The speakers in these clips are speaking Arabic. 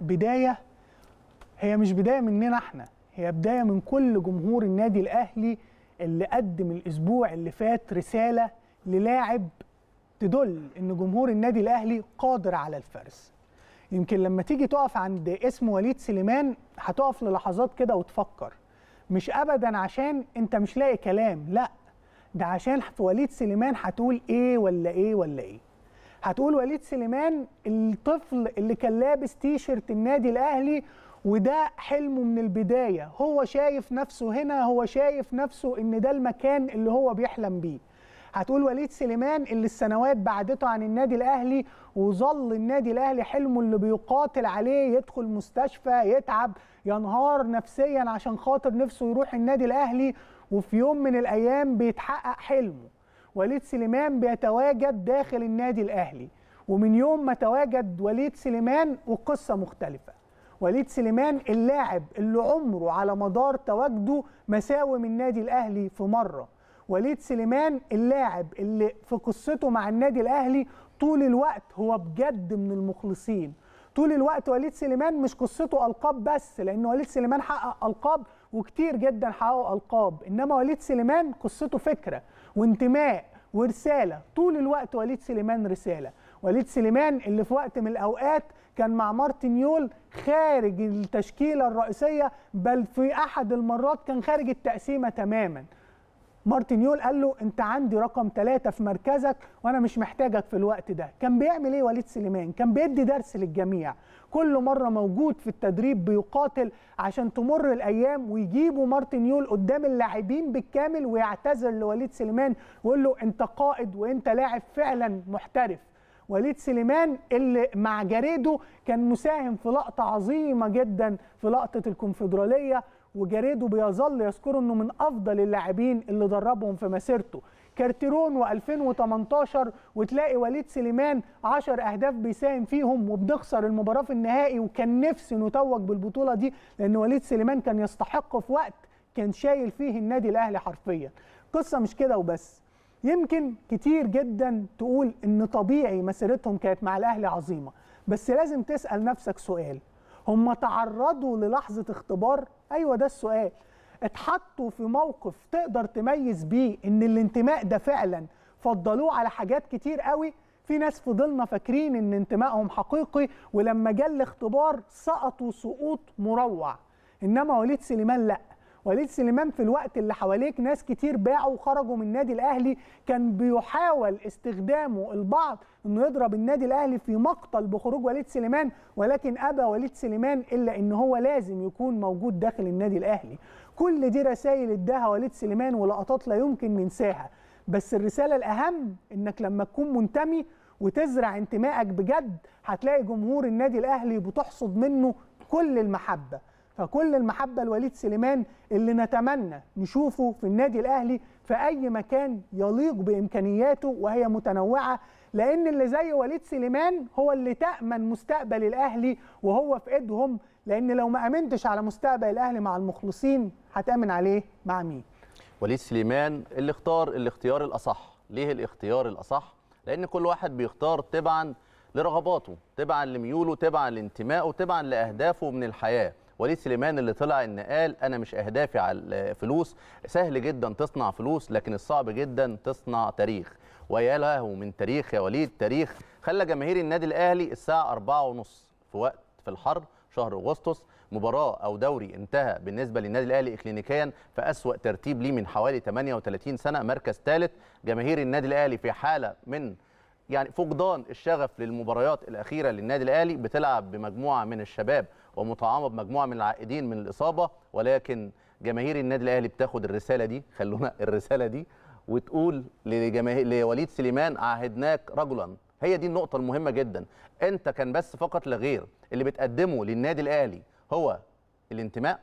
بدايه هي مش بدايه مننا احنا هي بدايه من كل جمهور النادي الاهلي اللي قدم الاسبوع اللي فات رساله للاعب تدل ان جمهور النادي الاهلي قادر على الفرز يمكن لما تيجي تقف عند اسم وليد سليمان هتقف للحظات كده وتفكر مش ابدا عشان انت مش لاقي كلام لا ده عشان في وليد سليمان هتقول ايه ولا ايه ولا ايه هتقول وليد سليمان الطفل اللي كان لابس تيشرت النادي الاهلي وده حلمه من البدايه هو شايف نفسه هنا هو شايف نفسه ان ده المكان اللي هو بيحلم بيه هتقول وليد سليمان اللي السنوات بعدته عن النادي الاهلي وظل النادي الاهلي حلمه اللي بيقاتل عليه يدخل مستشفى يتعب ينهار نفسيا عشان خاطر نفسه يروح النادي الاهلي وفي يوم من الايام بيتحقق حلمه وليد سليمان بيتواجد داخل النادي الاهلي ومن يوم ما تواجد وليد سليمان والقصه مختلفه وليد سليمان اللاعب اللي عمره على مدار تواجده ساوم النادي الاهلي في مره وليد سليمان اللاعب اللي في قصته مع النادي الاهلي طول الوقت هو بجد من المخلصين طول الوقت وليد سليمان مش قصته القاب بس لان وليد سليمان حقق القاب وكتير جدا حققوا القاب انما وليد سليمان قصته فكره وانتماء ورساله طول الوقت وليد سليمان رساله وليد سليمان اللي في وقت من الاوقات كان مع مارتن يول خارج التشكيله الرئيسيه بل في احد المرات كان خارج التقسيمه تماما مارتن يول قال له انت عندي رقم ثلاثة في مركزك وانا مش محتاجك في الوقت ده كان بيعمل ايه وليد سليمان كان بيدي درس للجميع كل مره موجود في التدريب بيقاتل عشان تمر الايام ويجيبوا مارتن يول قدام اللاعبين بالكامل ويعتذر لوليد سليمان ويقول له انت قائد وانت لاعب فعلا محترف وليد سليمان اللي مع جاريدو كان مساهم في لقطه عظيمه جدا في لقطه الكونفدراليه وجاريدو بيظل يذكر انه من افضل اللاعبين اللي دربهم في مسيرته كارتيرون و2018 وتلاقي وليد سليمان 10 اهداف بيساهم فيهم وبنخسر المباراه في النهائي وكان نفسي نتوج بالبطوله دي لان وليد سليمان كان يستحق في وقت كان شايل فيه النادي الاهلي حرفيا قصه مش كده وبس يمكن كتير جدا تقول ان طبيعي مسيرتهم كانت مع الاهلي عظيمه بس لازم تسال نفسك سؤال هم تعرضوا للحظه اختبار ايوه ده السؤال اتحطوا في موقف تقدر تميز بيه ان الانتماء ده فعلا فضلوه على حاجات كتير قوي في ناس فضلنا فاكرين ان انتمائهم حقيقي ولما جه الاختبار سقطوا سقوط مروع انما وليد سليمان لا وليد سليمان في الوقت اللي حواليك ناس كتير باعوا وخرجوا من النادي الاهلي كان بيحاول استخدامه البعض انه يضرب النادي الاهلي في مقتل بخروج وليد سليمان ولكن ابى وليد سليمان الا ان هو لازم يكون موجود داخل النادي الاهلي كل دي رسائل اداها وليد سليمان ولقطات لا يمكن ننساها بس الرساله الاهم انك لما تكون منتمي وتزرع انتمائك بجد هتلاقي جمهور النادي الاهلي بتحصد منه كل المحبه فكل المحبه لوليد سليمان اللي نتمنى نشوفه في النادي الاهلي في اي مكان يليق بامكانياته وهي متنوعه لان اللي زي وليد سليمان هو اللي تامن مستقبل الاهلي وهو في ايدهم لان لو ما امنتش على مستقبل الاهلي مع المخلصين هتامن عليه مع مين وليد سليمان اللي اختار الاختيار الاصح ليه الاختيار الاصح لان كل واحد بيختار تبعا لرغباته تبعا لميوله تبعا لانتمائه تبعا لاهدافه من الحياه وليد سليمان اللي طلع ان قال انا مش اهدافي على الفلوس سهل جدا تصنع فلوس لكن الصعب جدا تصنع تاريخ ويا له من تاريخ يا وليد تاريخ خلى جماهير النادي الاهلي الساعه 4:30 في وقت في الحر شهر اغسطس مباراه او دوري انتهى بالنسبه للنادي الاهلي اكلينيكيا في اسوا ترتيب ليه من حوالي 38 سنه مركز ثالث جماهير النادي الاهلي في حاله من يعني فقدان الشغف للمباريات الاخيره للنادي الاهلي بتلعب بمجموعه من الشباب ومطعمه بمجموعه من العائدين من الاصابه ولكن جماهير النادي الاهلي بتاخد الرساله دي خلونا الرساله دي وتقول لجماهير لوليد سليمان عهدناك رجلا هي دي النقطه المهمه جدا انت كان بس فقط لغير اللي بتقدمه للنادي الاهلي هو الانتماء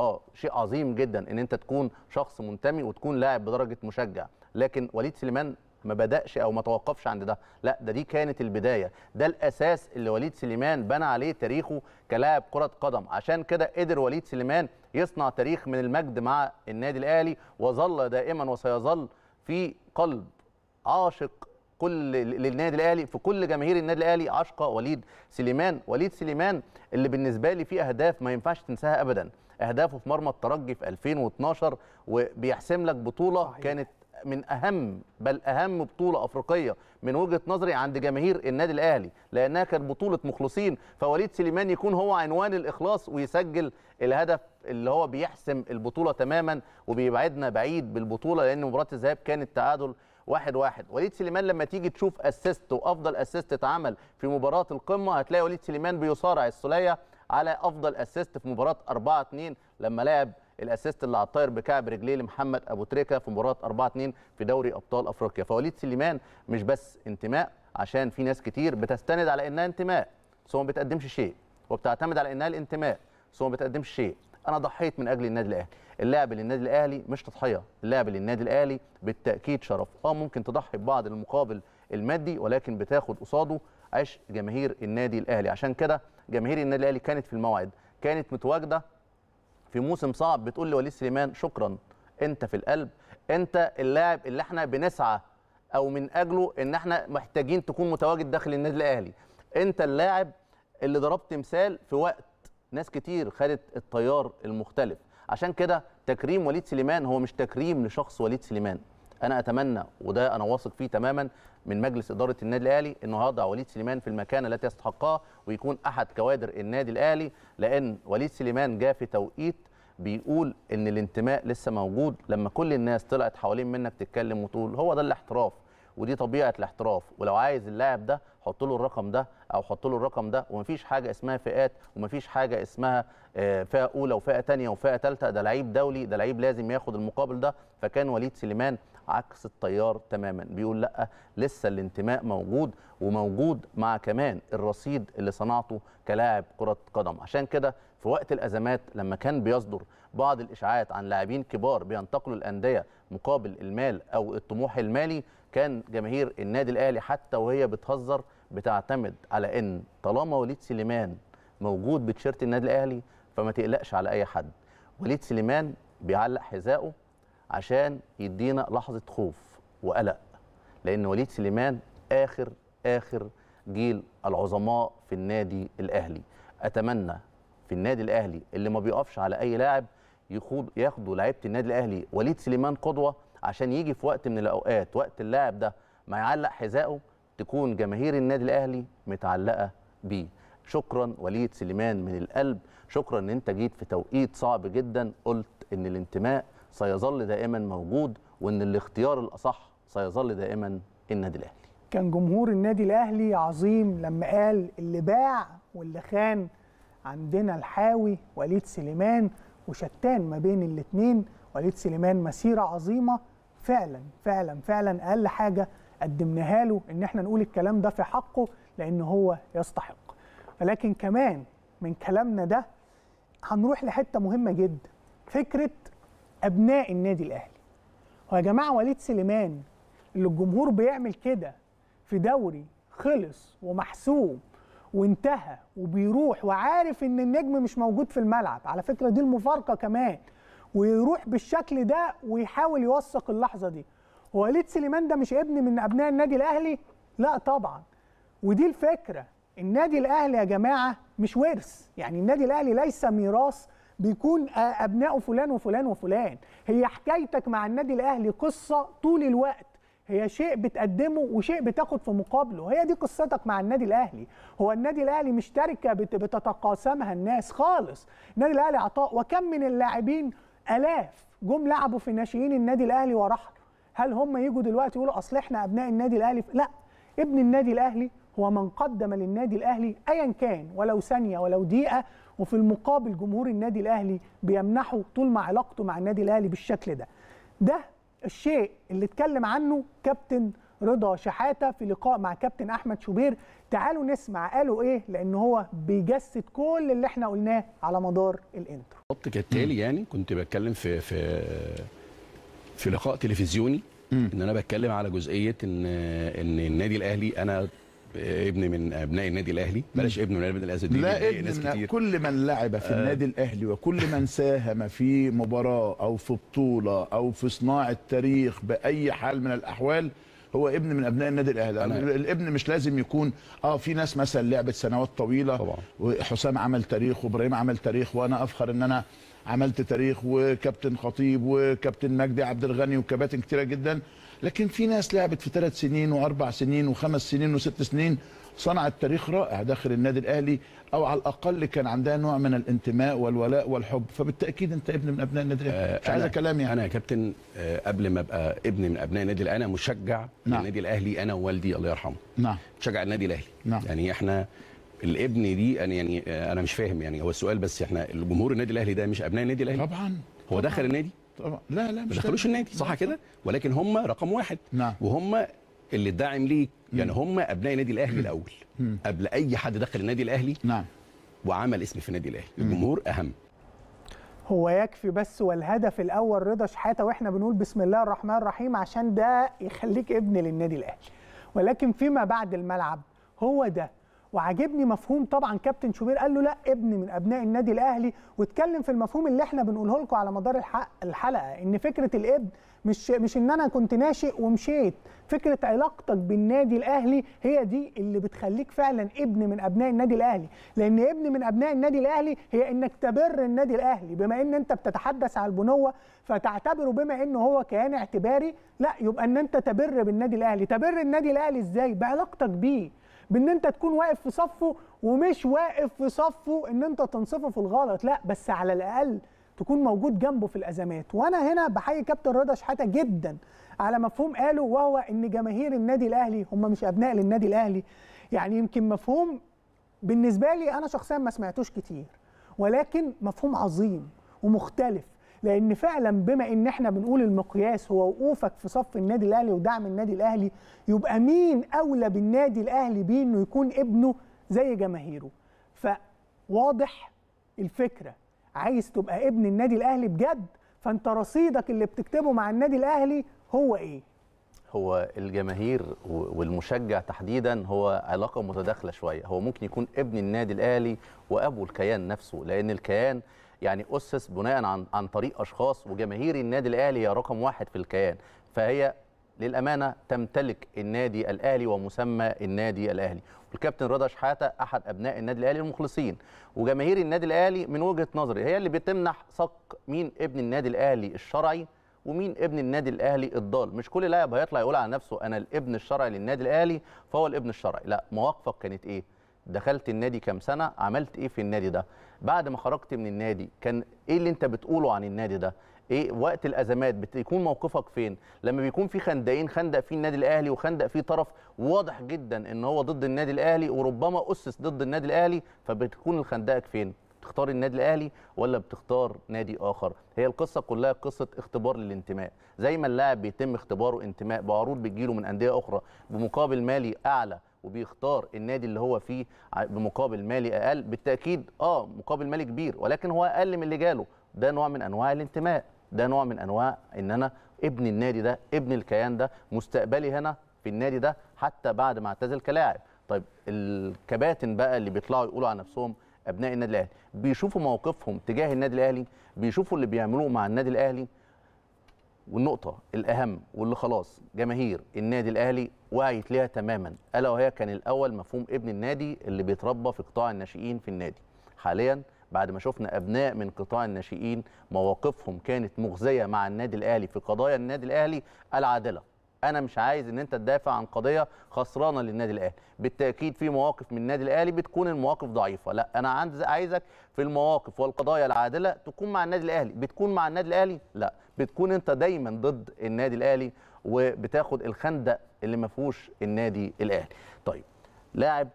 اه شيء عظيم جدا ان انت تكون شخص منتمي وتكون لاعب بدرجه مشجع لكن وليد سليمان ما بدأش او ما توقفش عند ده لا ده دي كانت البدايه ده الاساس اللي وليد سليمان بنى عليه تاريخه كلاعب كره قدم عشان كده قدر وليد سليمان يصنع تاريخ من المجد مع النادي الاهلي وظل دائما وسيظل في قلب عاشق كل للنادي الاهلي في كل جماهير النادي الاهلي عشقه وليد سليمان وليد سليمان اللي بالنسبه لي فيه اهداف ما ينفعش تنساها ابدا اهدافه في مرمى الترجي في 2012 وبيحسم لك بطوله كانت من اهم بل اهم بطوله افريقيه من وجهه نظري عند جماهير النادي الاهلي لانها كانت بطوله مخلصين فوليد سليمان يكون هو عنوان الاخلاص ويسجل الهدف اللي هو بيحسم البطوله تماما وبيبعدنا بعيد بالبطوله لان مباراه الذهاب كانت تعادل واحد واحد وليد سليمان لما تيجي تشوف اسيست وافضل اسيست اتعمل في مباراه القمه هتلاقي وليد سليمان بيصارع السوليه على افضل اسيست في مباراه 4 2 لما لعب الاسيست اللي على الطاير بكعب رجليه لمحمد ابو تريكه في مباراه 4 2 في دوري ابطال افريقيا فوليد سليمان مش بس انتماء عشان في ناس كتير بتستند على انها انتماء بس هو ما بتقدمش شيء وبتعتمد على انها الانتماء بس هو ما بتقدمش شيء انا ضحيت من اجل النادي الاهلي اللعب للنادي الاهلي مش تضحيه اللعب للنادي الاهلي بالتاكيد شرف اه ممكن تضحي ببعض المقابل المادي ولكن بتاخد قصاده عش جماهير النادي الاهلي عشان كده جماهير النادي الاهلي كانت في الموعد كانت متواجده في موسم صعب بتقول لوليد سليمان شكرا انت في القلب انت اللاعب اللي احنا بنسعى او من اجله ان احنا محتاجين تكون متواجد داخل النادي الاهلي انت اللاعب اللي ضربت مثال في وقت ناس كتير خدت التيار المختلف عشان كده تكريم وليد سليمان هو مش تكريم لشخص وليد سليمان انا اتمنى وده انا واثق فيه تماما من مجلس اداره النادي الاهلي انه يضع وليد سليمان في المكانه التي يستحقها ويكون احد كوادر النادي الاهلي لان وليد سليمان جاء في توقيت بيقول ان الانتماء لسه موجود لما كل الناس طلعت حوالين منك تتكلم وتقول هو ده الاحتراف ودي طبيعه الاحتراف ولو عايز اللاعب ده حط له الرقم ده او حط له الرقم ده ومفيش حاجه اسمها فئات ومفيش حاجه اسمها آه، فئه اولى وفئه ثانيه وفئه ثالثه ده لعيب دولي ده لعيب لازم ياخد المقابل ده فكان وليد سليمان عكس التيار تماما بيقول لا لسه الانتماء موجود وموجود مع كمان الرصيد اللي صنعته كلاعب كره قدم عشان كده في وقت الازمات لما كان بيصدر بعض الاشاعات عن لاعبين كبار بينتقلوا الانديه مقابل المال او الطموح المالي كان جماهير النادي الاهلي حتى وهي بتهزر بتعتمد على ان طالما وليد سليمان موجود بتيشيرت النادي الاهلي فما تقلقش على اي حد وليد سليمان بيعلق حذائه عشان يدينا لحظه خوف وقلق لان وليد سليمان اخر اخر جيل العظماء في النادي الاهلي اتمنى في النادي الاهلي اللي ما بيقفش على اي لاعب ياخدوا لعيبه النادي الاهلي وليد سليمان قدوه عشان يجي في وقت من الاوقات وقت اللاعب ده ما يعلق حذائه تكون جماهير النادي الاهلي متعلقه بيه شكرا وليد سليمان من القلب شكرا ان انت جيت في توقيت صعب جدا قلت ان الانتماء سيظل دائما موجود وان الاختيار الاصح سيظل دائما النادي الاهلي كان جمهور النادي الاهلي عظيم لما قال اللي باع واللي خان عندنا الحاوي وليد سليمان وشتان ما بين الاثنين وليد سليمان مسيره عظيمه فعلا فعلا فعلا اقل حاجه قدمناها له ان احنا نقول الكلام ده في حقه لان هو يستحق ولكن كمان من كلامنا ده هنروح لحته مهمه جدا فكره ابناء النادي الاهلي ويا جماعه وليد سليمان اللي الجمهور بيعمل كده في دوري خلص ومحسوم وانتهى وبيروح وعارف ان النجم مش موجود في الملعب على فكره دي المفارقه كمان ويروح بالشكل ده ويحاول يوثق اللحظه دي هو وليد سليمان ده مش ابن من ابناء النادي الاهلي لا طبعا ودي الفكره النادي الاهلي يا جماعه مش ورث يعني النادي الاهلي ليس ميراث بيكون ابنائه فلان وفلان وفلان هي حكايتك مع النادي الاهلي قصه طول الوقت هي شيء بتقدمه وشيء بتاخد في مقابله هي دي قصتك مع النادي الاهلي هو النادي الاهلي مش بتتقاسمها الناس خالص النادي الاهلي عطاء وكم من اللاعبين الاف جم لعبوا في ناشئين النادي الاهلي ورحلوا هل هم يجوا دلوقتي يقولوا اصل احنا ابناء النادي الاهلي لا ابن النادي الاهلي هو من قدم للنادي الاهلي ايا كان ولو ثانيه ولو دقيقه وفي المقابل جمهور النادي الاهلي بيمنحه طول ما علاقته مع النادي الاهلي بالشكل ده ده الشيء اللي اتكلم عنه كابتن رضا شحاته في لقاء مع كابتن احمد شوبير تعالوا نسمع قالوا ايه لان هو بيجسد كل اللي احنا قلناه على مدار الانترو بالظبط كالتالي يعني كنت بتكلم في في في لقاء تلفزيوني ان انا بتكلم على جزئيه ان ان النادي الاهلي انا ابن من ابناء النادي الاهلي بلاش ابن من النادي الاهلي دي لا ابن من كل من لعب في آه. النادي الاهلي وكل من ساهم في مباراه او في بطوله او في صناعه تاريخ باي حال من الاحوال هو ابن من ابناء النادي الاهلي الابن مش لازم يكون اه في ناس مثلا لعبت سنوات طويله طبعا. وحسام عمل تاريخ وابراهيم عمل تاريخ وانا افخر ان انا عملت تاريخ وكابتن خطيب وكابتن مجدي عبد الغني وكباتن كتيره جدا لكن في ناس لعبت في ثلاث سنين واربع سنين وخمس سنين وست سنين صنعت تاريخ رائع داخل النادي الاهلي او على الاقل كان عندها نوع من الانتماء والولاء والحب فبالتاكيد انت ابن من ابناء النادي الاهلي آه، مش عايز كلام يعني انا يا كابتن آه، قبل ما ابقى ابن من ابناء النادي الاهلي انا مشجع نعم. النادي الاهلي انا ووالدي الله يرحمه نعم مشجع النادي الاهلي نعم. يعني احنا الابن دي انا يعني آه، انا مش فاهم يعني هو السؤال بس احنا الجمهور النادي الاهلي ده مش ابناء النادي الاهلي طبعا هو دخل النادي طبعا لا لا مش دخلوش النادي صح كده ولكن هم رقم واحد نعم وهم اللي الداعم ليه يعني هم ابناء النادي الاهلي الاول قبل اي حد دخل النادي الاهلي نعم وعمل اسم في النادي الاهلي الجمهور اهم هو يكفي بس والهدف الاول رضا شحاته واحنا بنقول بسم الله الرحمن الرحيم عشان ده يخليك ابن للنادي الاهلي ولكن فيما بعد الملعب هو ده وعجبني مفهوم طبعا كابتن شوبير قال له لا ابن من ابناء النادي الاهلي واتكلم في المفهوم اللي احنا بنقوله لكم على مدار الحلقه ان فكره الابن مش مش ان انا كنت ناشئ ومشيت فكره علاقتك بالنادي الاهلي هي دي اللي بتخليك فعلا ابن من ابناء النادي الاهلي لان ابن من ابناء النادي الاهلي هي انك تبر النادي الاهلي بما ان انت بتتحدث على البنوه فتعتبره بما انه هو كيان اعتباري لا يبقى ان انت تبر بالنادي الاهلي تبر النادي الاهلي ازاي بعلاقتك بيه بان انت تكون واقف في صفه ومش واقف في صفه ان انت تنصفه في الغلط لا بس على الاقل تكون موجود جنبه في الازمات وانا هنا بحيي كابتن رضا شحاته جدا على مفهوم قاله وهو ان جماهير النادي الاهلي هم مش ابناء للنادي الاهلي يعني يمكن مفهوم بالنسبه لي انا شخصيا ما سمعتوش كتير ولكن مفهوم عظيم ومختلف لان فعلا بما ان احنا بنقول المقياس هو وقوفك في صف النادي الاهلي ودعم النادي الاهلي يبقى مين اولى بالنادي الاهلي بيه انه يكون ابنه زي جماهيره فواضح الفكره عايز تبقى ابن النادي الاهلي بجد فانت رصيدك اللي بتكتبه مع النادي الاهلي هو ايه هو الجماهير والمشجع تحديدا هو علاقه متداخله شويه هو ممكن يكون ابن النادي الاهلي وابو الكيان نفسه لان الكيان يعني اسس بناء عن عن طريق اشخاص وجماهير النادي الاهلي هي رقم واحد في الكيان فهي للامانه تمتلك النادي الاهلي ومسمى النادي الاهلي الكابتن رضا شحاته احد ابناء النادي الاهلي المخلصين وجماهير النادي الاهلي من وجهه نظري هي اللي بتمنح صك مين ابن النادي الاهلي الشرعي ومين ابن النادي الاهلي الضال مش كل لاعب هيطلع يقول على نفسه انا الابن الشرعي للنادي الاهلي فهو الابن الشرعي لا مواقفك كانت ايه دخلت النادي كام سنه عملت ايه في النادي ده بعد ما خرجت من النادي كان ايه اللي انت بتقوله عن النادي ده ايه وقت الازمات بتكون موقفك فين لما بيكون في خندقين خندق فيه النادي الاهلي وخندق فيه طرف واضح جدا ان هو ضد النادي الاهلي وربما اسس ضد النادي الاهلي فبتكون الخندقك فين بتختار النادي الاهلي ولا بتختار نادي اخر هي القصه كلها قصه اختبار للانتماء زي ما اللاعب بيتم اختباره انتماء بعروض بتجيله من انديه اخرى بمقابل مالي اعلى وبيختار النادي اللي هو فيه بمقابل مالي اقل بالتاكيد اه مقابل مالي كبير ولكن هو اقل من اللي جاله ده نوع من انواع الانتماء ده نوع من انواع ان انا ابن النادي ده ابن الكيان ده مستقبلي هنا في النادي ده حتى بعد ما اعتزل كلاعب طيب الكباتن بقى اللي بيطلعوا يقولوا عن نفسهم ابناء النادي الاهلي بيشوفوا موقفهم تجاه النادي الاهلي بيشوفوا اللي بيعملوه مع النادي الاهلي والنقطه الاهم واللي خلاص جماهير النادي الاهلي وعيت ليها تماما الا وهي كان الاول مفهوم ابن النادي اللي بيتربى في قطاع الناشئين في النادي حاليا بعد ما شفنا ابناء من قطاع الناشئين مواقفهم كانت مغزيه مع النادي الاهلي في قضايا النادي الاهلي العادله انا مش عايز ان انت تدافع عن قضيه خسرانه للنادي الاهلي بالتاكيد في مواقف من النادي الاهلي بتكون المواقف ضعيفه لا انا عايزك في المواقف والقضايا العادله تكون مع النادي الاهلي بتكون مع النادي الاهلي لا بتكون انت دايما ضد النادي الاهلي وبتاخد الخندق اللي ما فيهوش النادي الاهلي طيب لاعب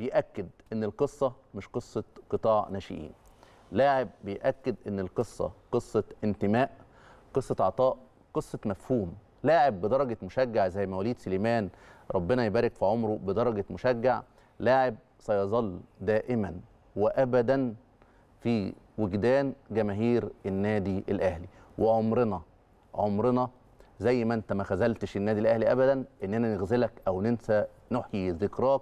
بيأكد ان القصه مش قصه قطاع ناشئين لاعب بيأكد ان القصه قصه انتماء قصه عطاء قصه مفهوم لاعب بدرجه مشجع زي مواليد سليمان ربنا يبارك في عمره بدرجه مشجع لاعب سيظل دائما وابدا في وجدان جماهير النادي الاهلي وعمرنا عمرنا زي ما انت ما خذلتش النادي الاهلي ابدا اننا نغزلك او ننسى نحيي ذكراك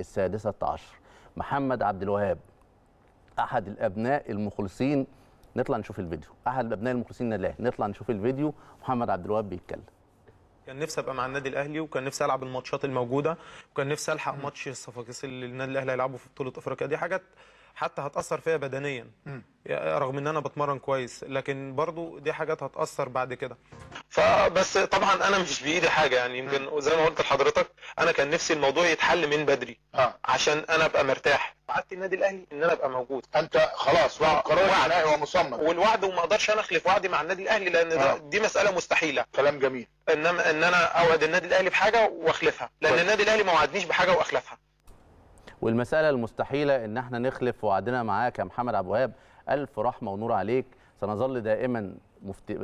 السادسة عشر محمد عبد الوهاب أحد الأبناء المخلصين نطلع نشوف الفيديو أحد الأبناء المخلصين لله نطلع نشوف الفيديو محمد عبد الوهاب بيتكلم كان نفسي ابقى مع النادي الاهلي وكان نفسي العب الماتشات الموجوده وكان نفسي الحق ماتش الصفاقيس اللي النادي الاهلي هيلعبه في بطوله افريقيا دي حاجات حتى هتاثر فيا بدنيا رغم ان انا بتمرن كويس لكن برضو دي حاجات هتاثر بعد كده فبس طبعا انا مش بايدي حاجه يعني يمكن زي ما قلت لحضرتك انا كان نفسي الموضوع يتحل من بدري آه. عشان انا ابقى مرتاح وعدت النادي الاهلي ان انا ابقى موجود انت خلاص وعد آه. قرار نهائي ومصمم والوعد وما اقدرش انا اخلف وعدي مع النادي الاهلي لان آه. دي مساله مستحيله كلام جميل انما ان انا اوعد النادي الاهلي بحاجه واخلفها لان النادي الاهلي ما وعدنيش بحاجه واخلفها والمساله المستحيله ان احنا نخلف وعدنا معاك يا محمد عبد الوهاب الف رحمه ونور عليك سنظل دائما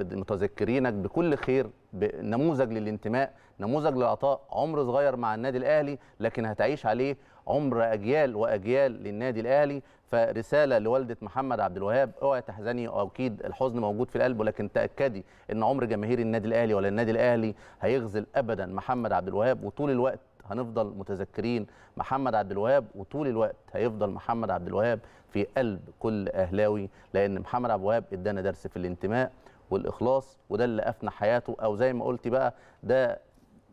متذكرينك بكل خير نموذج للانتماء نموذج للعطاء عمر صغير مع النادي الاهلي لكن هتعيش عليه عمر اجيال واجيال للنادي الاهلي فرساله لوالده محمد عبد الوهاب اوعي تحزني اكيد الحزن موجود في القلب ولكن تاكدي ان عمر جماهير النادي الاهلي ولا النادي الاهلي هيغزل ابدا محمد عبد الوهاب وطول الوقت هنفضل متذكرين محمد عبد الوهاب وطول الوقت هيفضل محمد عبد الوهاب في قلب كل اهلاوي لان محمد عبد الوهاب ادانا درس في الانتماء والاخلاص وده اللي افنى حياته او زي ما قلت بقى ده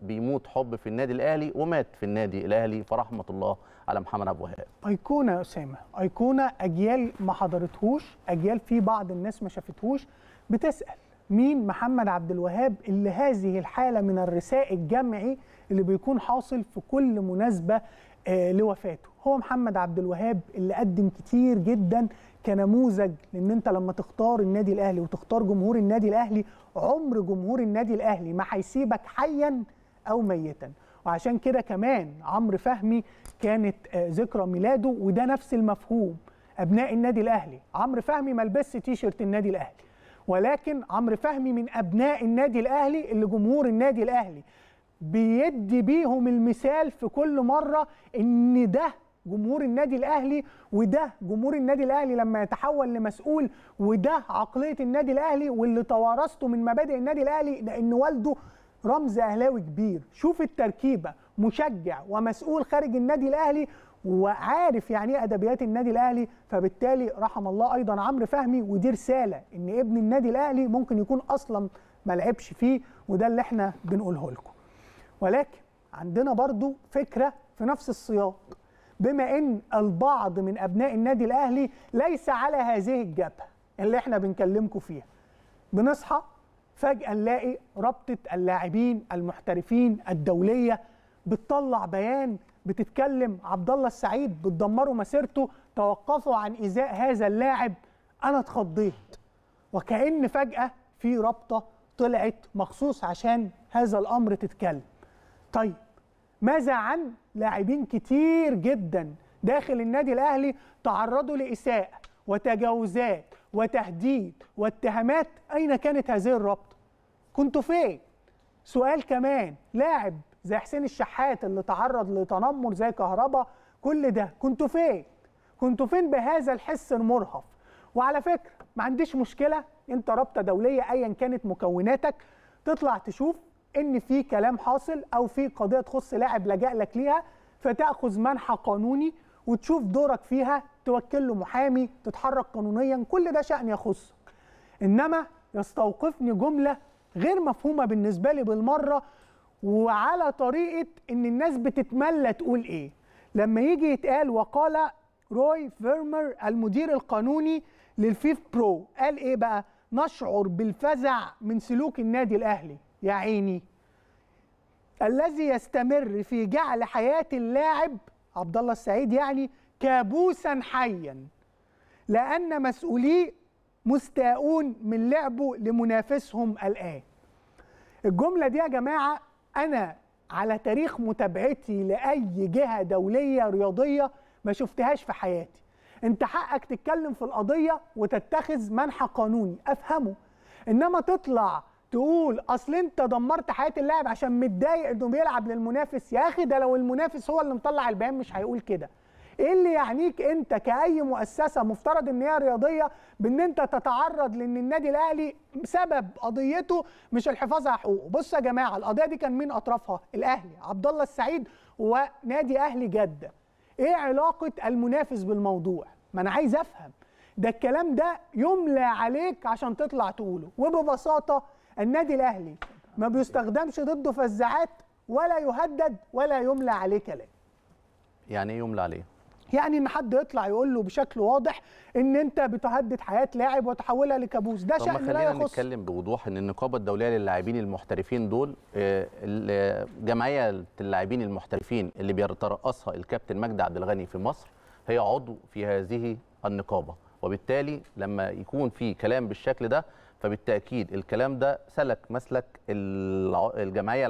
بيموت حب في النادي الاهلي ومات في النادي الاهلي فرحمه الله على محمد عبد الوهاب ايقونه يا اسامه ايقونه اجيال ما حضرتهوش اجيال في بعض الناس ما شافتهوش بتسال مين محمد عبد الوهاب اللي هذه الحاله من الرثاء الجمعي اللي بيكون حاصل في كل مناسبه آه، لوفاته هو محمد عبد الوهاب اللي قدم كتير جدا كنموذج لان انت لما تختار النادي الاهلي وتختار جمهور النادي الاهلي عمر جمهور النادي الاهلي ما هيسيبك حيا او ميتا وعشان كده كمان عمرو فهمي كانت آه، ذكرى ميلاده وده نفس المفهوم ابناء النادي الاهلي عمرو فهمي ما لبس تيشرت النادي الاهلي ولكن عمرو فهمي من ابناء النادي الاهلي اللي جمهور النادي الاهلي بيدي بيهم المثال في كل مره ان ده جمهور النادي الاهلي وده جمهور النادي الاهلي لما يتحول لمسؤول وده عقليه النادي الاهلي واللي توارثته من مبادئ النادي الاهلي لان والده رمز اهلاوي كبير شوف التركيبه مشجع ومسؤول خارج النادي الاهلي وعارف يعني ايه ادبيات النادي الاهلي فبالتالي رحم الله ايضا عمرو فهمي ودي رساله ان ابن النادي الاهلي ممكن يكون اصلا ما لعبش فيه وده اللي احنا بنقوله لكم ولكن عندنا برضو فكرة في نفس السياق بما ان البعض من ابناء النادي الاهلي ليس على هذه الجبهه اللي احنا بنكلمكم فيها بنصحى فجاه نلاقي رابطه اللاعبين المحترفين الدوليه بتطلع بيان بتتكلم عبد الله السعيد بتدمروا مسيرته توقفوا عن ايذاء هذا اللاعب انا اتخضيت وكان فجاه في رابطه طلعت مخصوص عشان هذا الامر تتكلم طيب ماذا عن لاعبين كتير جدا داخل النادي الاهلي تعرضوا لاساءه وتجاوزات وتهديد واتهامات اين كانت هذه الرابطه كنتوا فين سؤال كمان لاعب زي حسين الشحات اللي تعرض لتنمر زي كهربا كل ده كنتوا فين كنتوا فين بهذا الحس المرهف وعلى فكره ما عنديش مشكله انت رابطه دوليه ايا كانت مكوناتك تطلع تشوف ان في كلام حاصل او في قضيه تخص لاعب لجأ لك ليها فتاخذ منحى قانوني وتشوف دورك فيها توكل له محامي تتحرك قانونيا كل ده شأن يخصك انما يستوقفني جمله غير مفهومه بالنسبه لي بالمره وعلى طريقه ان الناس بتتملى تقول ايه لما يجي يتقال وقال روي فيرمر المدير القانوني للفيف برو قال ايه بقى نشعر بالفزع من سلوك النادي الاهلي يا عيني الذي يستمر في جعل حياة اللاعب عبد الله السعيد يعني كابوسا حيا لأن مسؤوليه مستاءون من لعبه لمنافسهم الآن الجملة دي يا جماعة أنا على تاريخ متابعتي لأي جهة دولية رياضية ما شفتهاش في حياتي انت حقك تتكلم في القضية وتتخذ منحى قانوني أفهمه إنما تطلع تقول اصل انت دمرت حياه اللاعب عشان متضايق انه بيلعب للمنافس يا اخي ده لو المنافس هو اللي مطلع البيان مش هيقول كده ايه اللي يعنيك انت كاي مؤسسه مفترض ان هي رياضيه بان انت تتعرض لان النادي الاهلي سبب قضيته مش الحفاظ على حقوقه بص يا جماعه القضيه دي كان مين اطرافها الاهلي عبد الله السعيد ونادي اهلي جده ايه علاقه المنافس بالموضوع ما انا عايز افهم ده الكلام ده يملى عليك عشان تطلع تقوله وببساطه النادي الاهلي ما بيستخدمش ضده فزاعات ولا يهدد ولا يملى عليه كلام يعني ايه يملى عليه يعني ان حد يطلع يقول له بشكل واضح ان انت بتهدد حياه لاعب وتحولها لكابوس ده شان لا يخص خلينا نتكلم بوضوح ان النقابه الدوليه للاعبين المحترفين دول آه، جمعيه اللاعبين المحترفين اللي بيترأسها الكابتن مجدي عبد الغني في مصر هي عضو في هذه النقابه وبالتالي لما يكون في كلام بالشكل ده فبالتاكيد الكلام ده سلك مسلك الجمعيه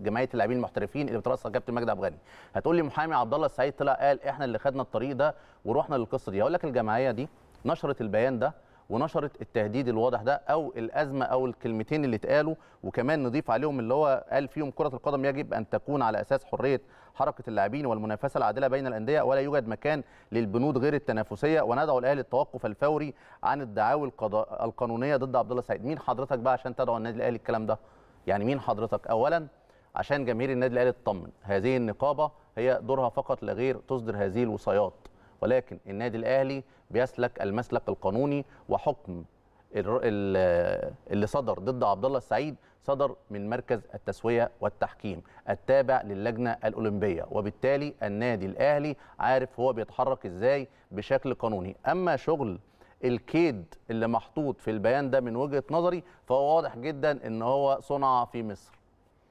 جمعيه اللاعبين المحترفين اللي بترأسها كابتن مجدي عبد الغني هتقول لي محامي عبد الله السعيد طلع قال احنا اللي خدنا الطريق ده ورحنا للقصه دي هقول لك الجمعيه دي نشرت البيان ده ونشرت التهديد الواضح ده او الازمه او الكلمتين اللي اتقالوا وكمان نضيف عليهم اللي هو قال فيهم كره القدم يجب ان تكون على اساس حريه حركه اللاعبين والمنافسه العادله بين الانديه ولا يوجد مكان للبنود غير التنافسيه وندعو الاهلي للتوقف الفوري عن الدعاوى القضاء القانونيه ضد عبد الله السعيد مين حضرتك بقى عشان تدعو النادي الاهلي الكلام ده يعني مين حضرتك اولا عشان جماهير النادي الاهلي تطمن هذه النقابه هي دورها فقط لا غير تصدر هذه الوصايات ولكن النادي الاهلي بيسلك المسلك القانوني وحكم اللي صدر ضد عبد الله السعيد صدر من مركز التسوية والتحكيم التابع للجنة الأولمبية وبالتالي النادي الأهلي عارف هو بيتحرك إزاي بشكل قانوني أما شغل الكيد اللي محطوط في البيان ده من وجهة نظري فهو واضح جدا ان هو صنع في مصر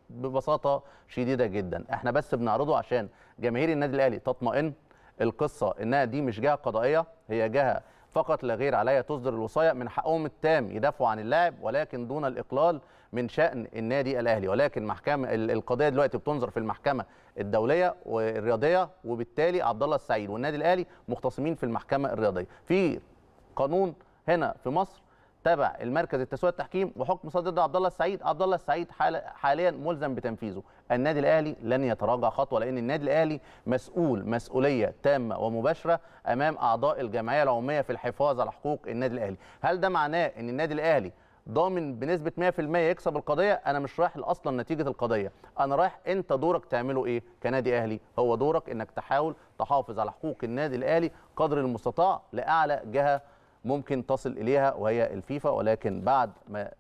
ببساطة شديدة جدا احنا بس بنعرضه عشان جماهير النادي الأهلي تطمئن القصة انها دي مش جهة قضائية هي جهة فقط لا غير عليها تصدر الوصاية من حقهم التام يدافعوا عن اللاعب ولكن دون الإقلال من شان النادي الاهلي ولكن محكمه القضيه دلوقتي بتنظر في المحكمه الدوليه والرياضيه وبالتالي عبد الله السعيد والنادي الاهلي مختصمين في المحكمه الرياضيه في قانون هنا في مصر تبع المركز التسويه التحكيم وحكم صدر ضد عبد الله السعيد عبد الله السعيد حاليا ملزم بتنفيذه النادي الاهلي لن يتراجع خطوه لان النادي الاهلي مسؤول مسؤوليه تامه ومباشره امام اعضاء الجمعيه العموميه في الحفاظ على حقوق النادي الاهلي هل ده معناه ان النادي الاهلي ضامن بنسبه 100% يكسب القضيه انا مش رايح اصلا نتيجه القضيه انا رايح انت دورك تعمله ايه كنادي اهلي هو دورك انك تحاول تحافظ على حقوق النادي الاهلي قدر المستطاع لاعلى جهه ممكن تصل اليها وهي الفيفا ولكن بعد ما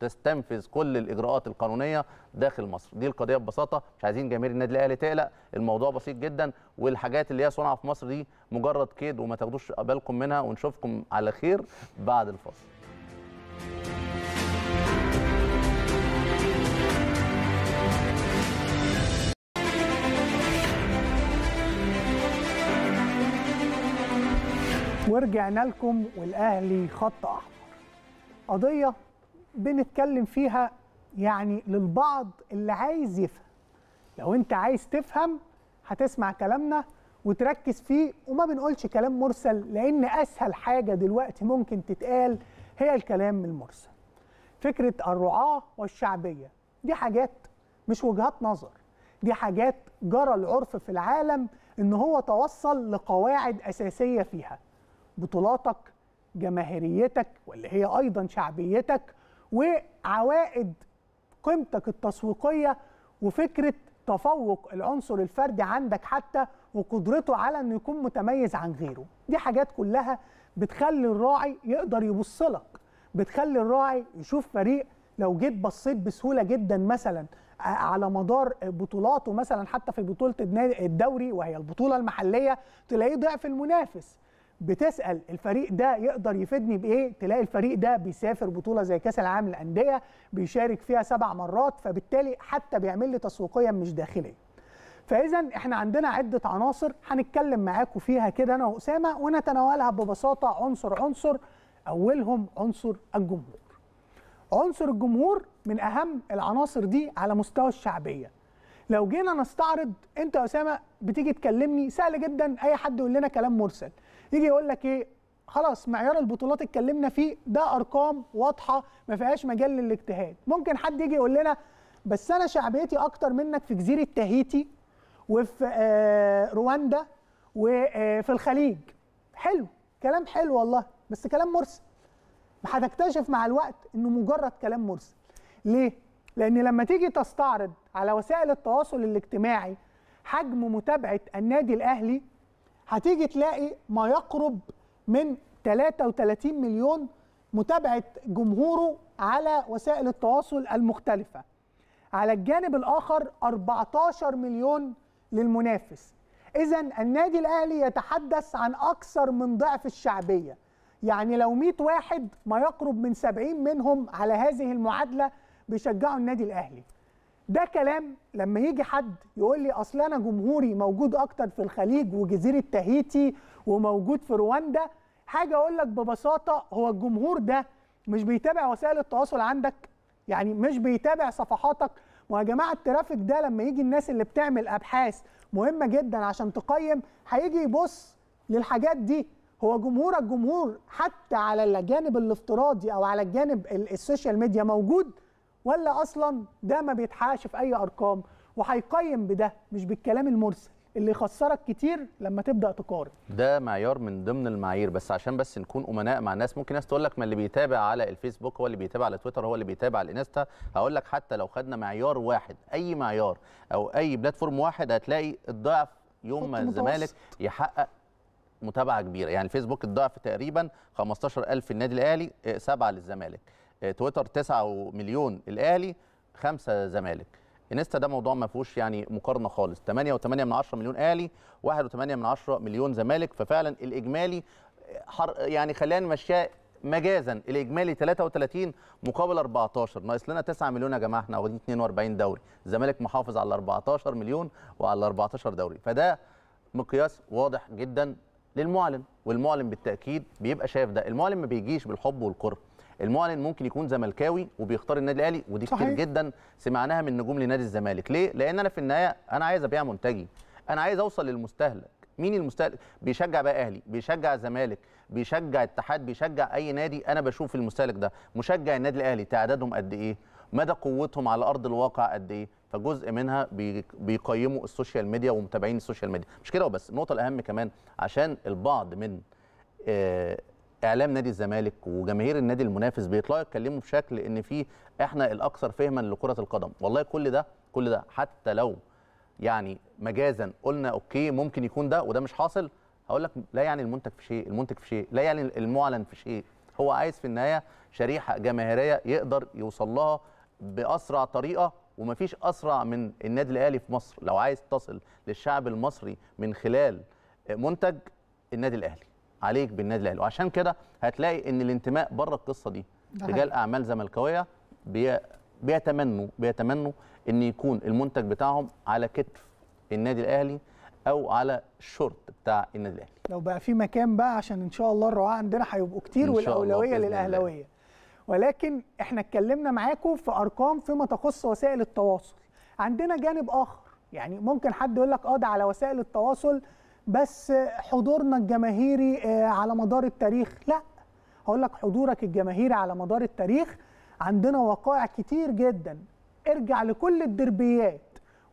تستنفذ كل الاجراءات القانونيه داخل مصر دي القضيه ببساطه مش عايزين جماهير النادي الاهلي تقلق الموضوع بسيط جدا والحاجات اللي هي صنعه في مصر دي مجرد كيد وما تاخدوش بالكم منها ونشوفكم على خير بعد الفاصل ورجعنا لكم والاهلي خط احمر قضيه بنتكلم فيها يعني للبعض اللي عايز يفهم لو انت عايز تفهم هتسمع كلامنا وتركز فيه وما بنقولش كلام مرسل لان اسهل حاجه دلوقتي ممكن تتقال هي الكلام المرسل فكره الرعاه والشعبيه دي حاجات مش وجهات نظر دي حاجات جرى العرف في العالم ان هو توصل لقواعد اساسيه فيها بطولاتك جماهيريتك واللي هي ايضا شعبيتك وعوائد قيمتك التسويقيه وفكره تفوق العنصر الفردي عندك حتى وقدرته على انه يكون متميز عن غيره دي حاجات كلها بتخلي الراعي يقدر يبص لك بتخلي الراعي يشوف فريق لو جيت بصيت بسهوله جدا مثلا آه، على مدار بطولاته مثلا حتى في بطوله الدوري وهي البطوله المحليه تلاقيه ضعف المنافس بتسال الفريق ده يقدر يفيدني بايه تلاقي الفريق ده بيسافر بطوله زي كاس العالم للانديه بيشارك فيها سبع مرات فبالتالي حتى بيعمل لي تسويقيا مش داخليه فاذا احنا عندنا عده عناصر هنتكلم معاكم فيها كده انا واسامه ونتناولها ببساطه عنصر عنصر اولهم عنصر الجمهور عنصر الجمهور من اهم العناصر دي على مستوى الشعبيه لو جينا نستعرض انت يا اسامه بتيجي تكلمني سهل جدا اي حد يقول لنا كلام مرسل يجي يقول لك ايه خلاص معيار البطولات اتكلمنا فيه ده ارقام واضحه ما فيهاش مجال للاجتهاد ممكن حد يجي يقول لنا بس انا شعبيتي اكتر منك في جزيره تاهيتي وفي آه، رواندا وفي الخليج حلو كلام حلو والله بس كلام مرسل هتكتشف مع الوقت انه مجرد كلام مرسل ليه لان لما تيجي تستعرض على وسائل التواصل الاجتماعي حجم متابعه النادي الاهلي هتيجي تلاقي ما يقرب من 33 مليون متابعه جمهوره على وسائل التواصل المختلفه. على الجانب الاخر 14 مليون للمنافس. اذا النادي الاهلي يتحدث عن اكثر من ضعف الشعبيه. يعني لو 100 واحد ما يقرب من 70 منهم على هذه المعادله بيشجعوا النادي الاهلي. ده كلام لما يجي حد يقول لي اصل انا جمهوري موجود اكتر في الخليج وجزيره تاهيتي وموجود في رواندا حاجه اقول لك ببساطه هو الجمهور ده مش بيتابع وسائل التواصل عندك يعني مش بيتابع صفحاتك ويا جماعه الترافيك ده لما يجي الناس اللي بتعمل ابحاث مهمه جدا عشان تقيم هيجي يبص للحاجات دي هو جمهورك جمهور حتى على الجانب الافتراضي او على الجانب السوشيال ميديا موجود ولا اصلا ده ما بيتحققش في اي ارقام وهيقيم بده مش بالكلام المرسل اللي يخسرك كتير لما تبدا تقارن ده معيار من ضمن المعايير بس عشان بس نكون امناء مع الناس ممكن ناس تقول لك ما اللي بيتابع على الفيسبوك هو اللي بيتابع على تويتر هو اللي بيتابع على الانستا هقول لك حتى لو خدنا معيار واحد اي معيار او اي بلاتفورم واحد هتلاقي الضعف يوم ما الزمالك يحقق متابعه كبيره يعني الفيسبوك الضعف تقريبا 15000 النادي الاهلي 7 آه، للزمالك آه، تويتر 9 مليون الاهلي 5 زمالك انستا ده موضوع ما فيهوش يعني مقارنه خالص 8.8 مليون اهلي 1.8 مليون زمالك ففعلا الاجمالي آه، حر آه، يعني خلينا نمشيها مجازا الاجمالي 33 مقابل 14 ناقص لنا 9 مليون يا جماعه احنا واخدين 42 دوري الزمالك محافظ على 14 مليون وعلى 14 دوري فده مقياس واضح جدا للمعلن والمعلن بالتاكيد بيبقى شايف ده المعلن ما بيجيش بالحب والقرب المعلن ممكن يكون زملكاوي وبيختار النادي الاهلي ودي صحيح. كتير جدا سمعناها من نجوم لنادي الزمالك ليه لان انا في النهايه انا عايز ابيع منتجي انا عايز اوصل للمستهلك مين المستهلك بيشجع بقى اهلي بيشجع زمالك بيشجع اتحاد بيشجع اي نادي انا بشوف المستهلك ده مشجع النادي الاهلي تعدادهم قد ايه مدى قوتهم على ارض الواقع قد ايه فجزء منها بيقيموا السوشيال ميديا ومتابعين السوشيال ميديا مش كده وبس النقطه الاهم كمان عشان البعض من آه، اعلام نادي الزمالك وجماهير النادي المنافس بيطلعوا يتكلموا بشكل ان في احنا الاكثر فهما لكره القدم والله كل ده كل ده حتى لو يعني مجازا قلنا اوكي ممكن يكون ده وده مش حاصل هقول لك لا يعني المنتج في شيء المنتج في شيء لا يعني المعلن في شيء هو عايز في النهايه شريحه جماهيريه يقدر يوصل لها باسرع طريقه ومفيش اسرع من النادي الاهلي في مصر لو عايز تصل للشعب المصري من خلال منتج النادي الاهلي عليك بالنادي الاهلي وعشان كده هتلاقي ان الانتماء بره القصه دي رجال اعمال زملكاويه بي... بيتمنوا بيتمنوا ان يكون المنتج بتاعهم على كتف النادي الاهلي او على الشورت بتاع النادي الاهلي لو بقى في مكان بقى عشان ان شاء الله الرعاة عندنا هيبقوا كتير والاولويه للاهلاويه ولكن احنا اتكلمنا معاكم في ارقام فيما تخص وسائل التواصل عندنا جانب اخر يعني ممكن حد يقول لك اه ده على وسائل التواصل بس حضورنا الجماهيري آه، على مدار التاريخ لا هقول لك حضورك الجماهيري على مدار التاريخ عندنا وقائع كتير جدا ارجع لكل الدربيات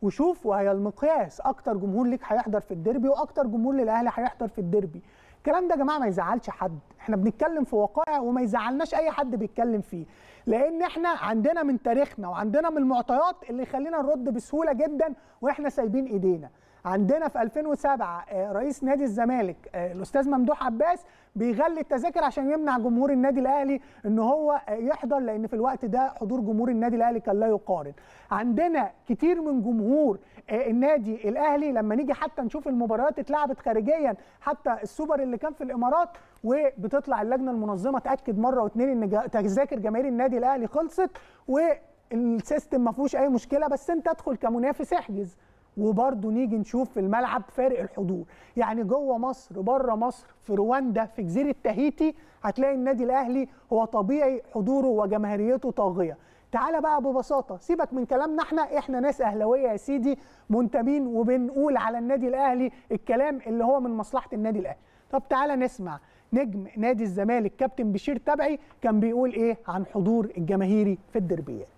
وشوف وهي المقياس اكتر جمهور ليك هيحضر في الديربي واكتر جمهور للاهلي هيحضر في الديربي الكلام ده يا جماعه ما يزعلش حد احنا بنتكلم في وقائع وما يزعلناش اي حد بيتكلم فيه لان احنا عندنا من تاريخنا وعندنا من المعطيات اللي يخلينا نرد بسهوله جدا واحنا سايبين ايدينا عندنا في 2007 آه، رئيس نادي الزمالك آه، الاستاذ ممدوح عباس بيغلي التذاكر عشان يمنع جمهور النادي الاهلي ان هو آه، يحضر لان في الوقت ده حضور جمهور النادي الاهلي كان لا يقارن عندنا كتير من جمهور النادي الاهلي لما نيجي حتى نشوف المباريات اتلعبت خارجيا حتى السوبر اللي كان في الامارات وبتطلع اللجنه المنظمه تاكد مره واتنين ان تذاكر جماهير النادي الاهلي خلصت والسيستم ما فيهوش اي مشكله بس انت ادخل كمنافس احجز وبرضه نيجي نشوف في الملعب فارق الحضور يعني جوه مصر بره مصر في رواندا في جزيره تاهيتي هتلاقي النادي الاهلي هو طبيعي حضوره وجماهيريته طاغيه تعالى بقى ببساطه سيبك من كلامنا احنا احنا ناس اهلاويه يا سيدي منتمين وبنقول على النادي الاهلي الكلام اللي هو من مصلحه النادي الاهلي طب تعالى نسمع نجم نادي الزمالك كابتن بشير تبعي كان بيقول ايه عن حضور الجماهيري في الدربيات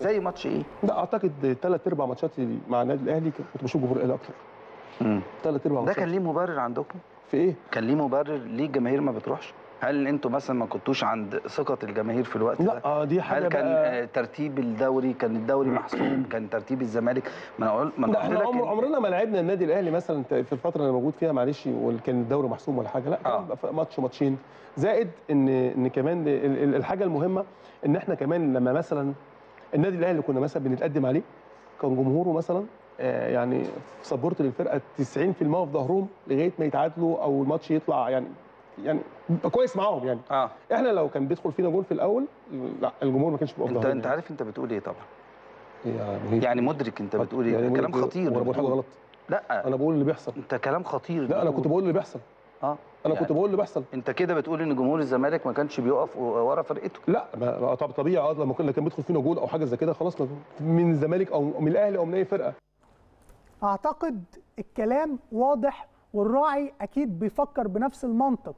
زي ماتش ايه؟ لا اعتقد ثلاث اربع ماتشاتي مع النادي الاهلي كنت بشوف جمهور الاهلي اكتر. امم ثلاث اربع ماتشات ده كان ليه مبرر عندكم؟ في ايه؟ كان ليه مبرر ليه الجماهير ما بتروحش؟ هل انتوا مثلا ما كنتوش عند ثقه الجماهير في الوقت لا ده؟ لا آه، دي حاجه هل كان بقى... آه، ترتيب الدوري كان الدوري محسوم كان ترتيب الزمالك ما انا اقول ما انا احنا عمر... إن... عمرنا ما لعبنا النادي الاهلي مثلا في الفتره اللي موجود فيها معلش وكان الدوري محسوم ولا حاجه لا آه. ماتش ماتشين زائد ان ان كمان الحاجه المهمه ان احنا كمان لما مثلا النادي الاهلي اللي كنا مثلا بنتقدم عليه كان جمهوره مثلا آه، يعني سبورت للفرقه 90% في ظهرهم لغايه ما يتعادلوا او الماتش يطلع يعني يعني كويس معاهم يعني آه. احنا لو كان بيدخل فينا جول في الاول لا الجمهور ما كانش بيبقى انت انت عارف انت بتقول ايه طبعا يعني, إيه؟ يعني مدرك انت أه، بتقول ايه يعني كلام خطير انا بقول حاجه غلط لا انا بقول اللي بيحصل انت كلام خطير لا انا كنت بقول اللي بيحصل اه انا يعني كنت بقول اللي بيحصل انت كده بتقول ان جمهور الزمالك ما كانش بيقف ورا فرقته لا طب طبيعي آه، لما كنا كان بيدخل فينا جول او حاجه زي كده خلاص من الزمالك او من الاهلي او من اي فرقه اعتقد الكلام واضح والراعي اكيد بيفكر بنفس المنطق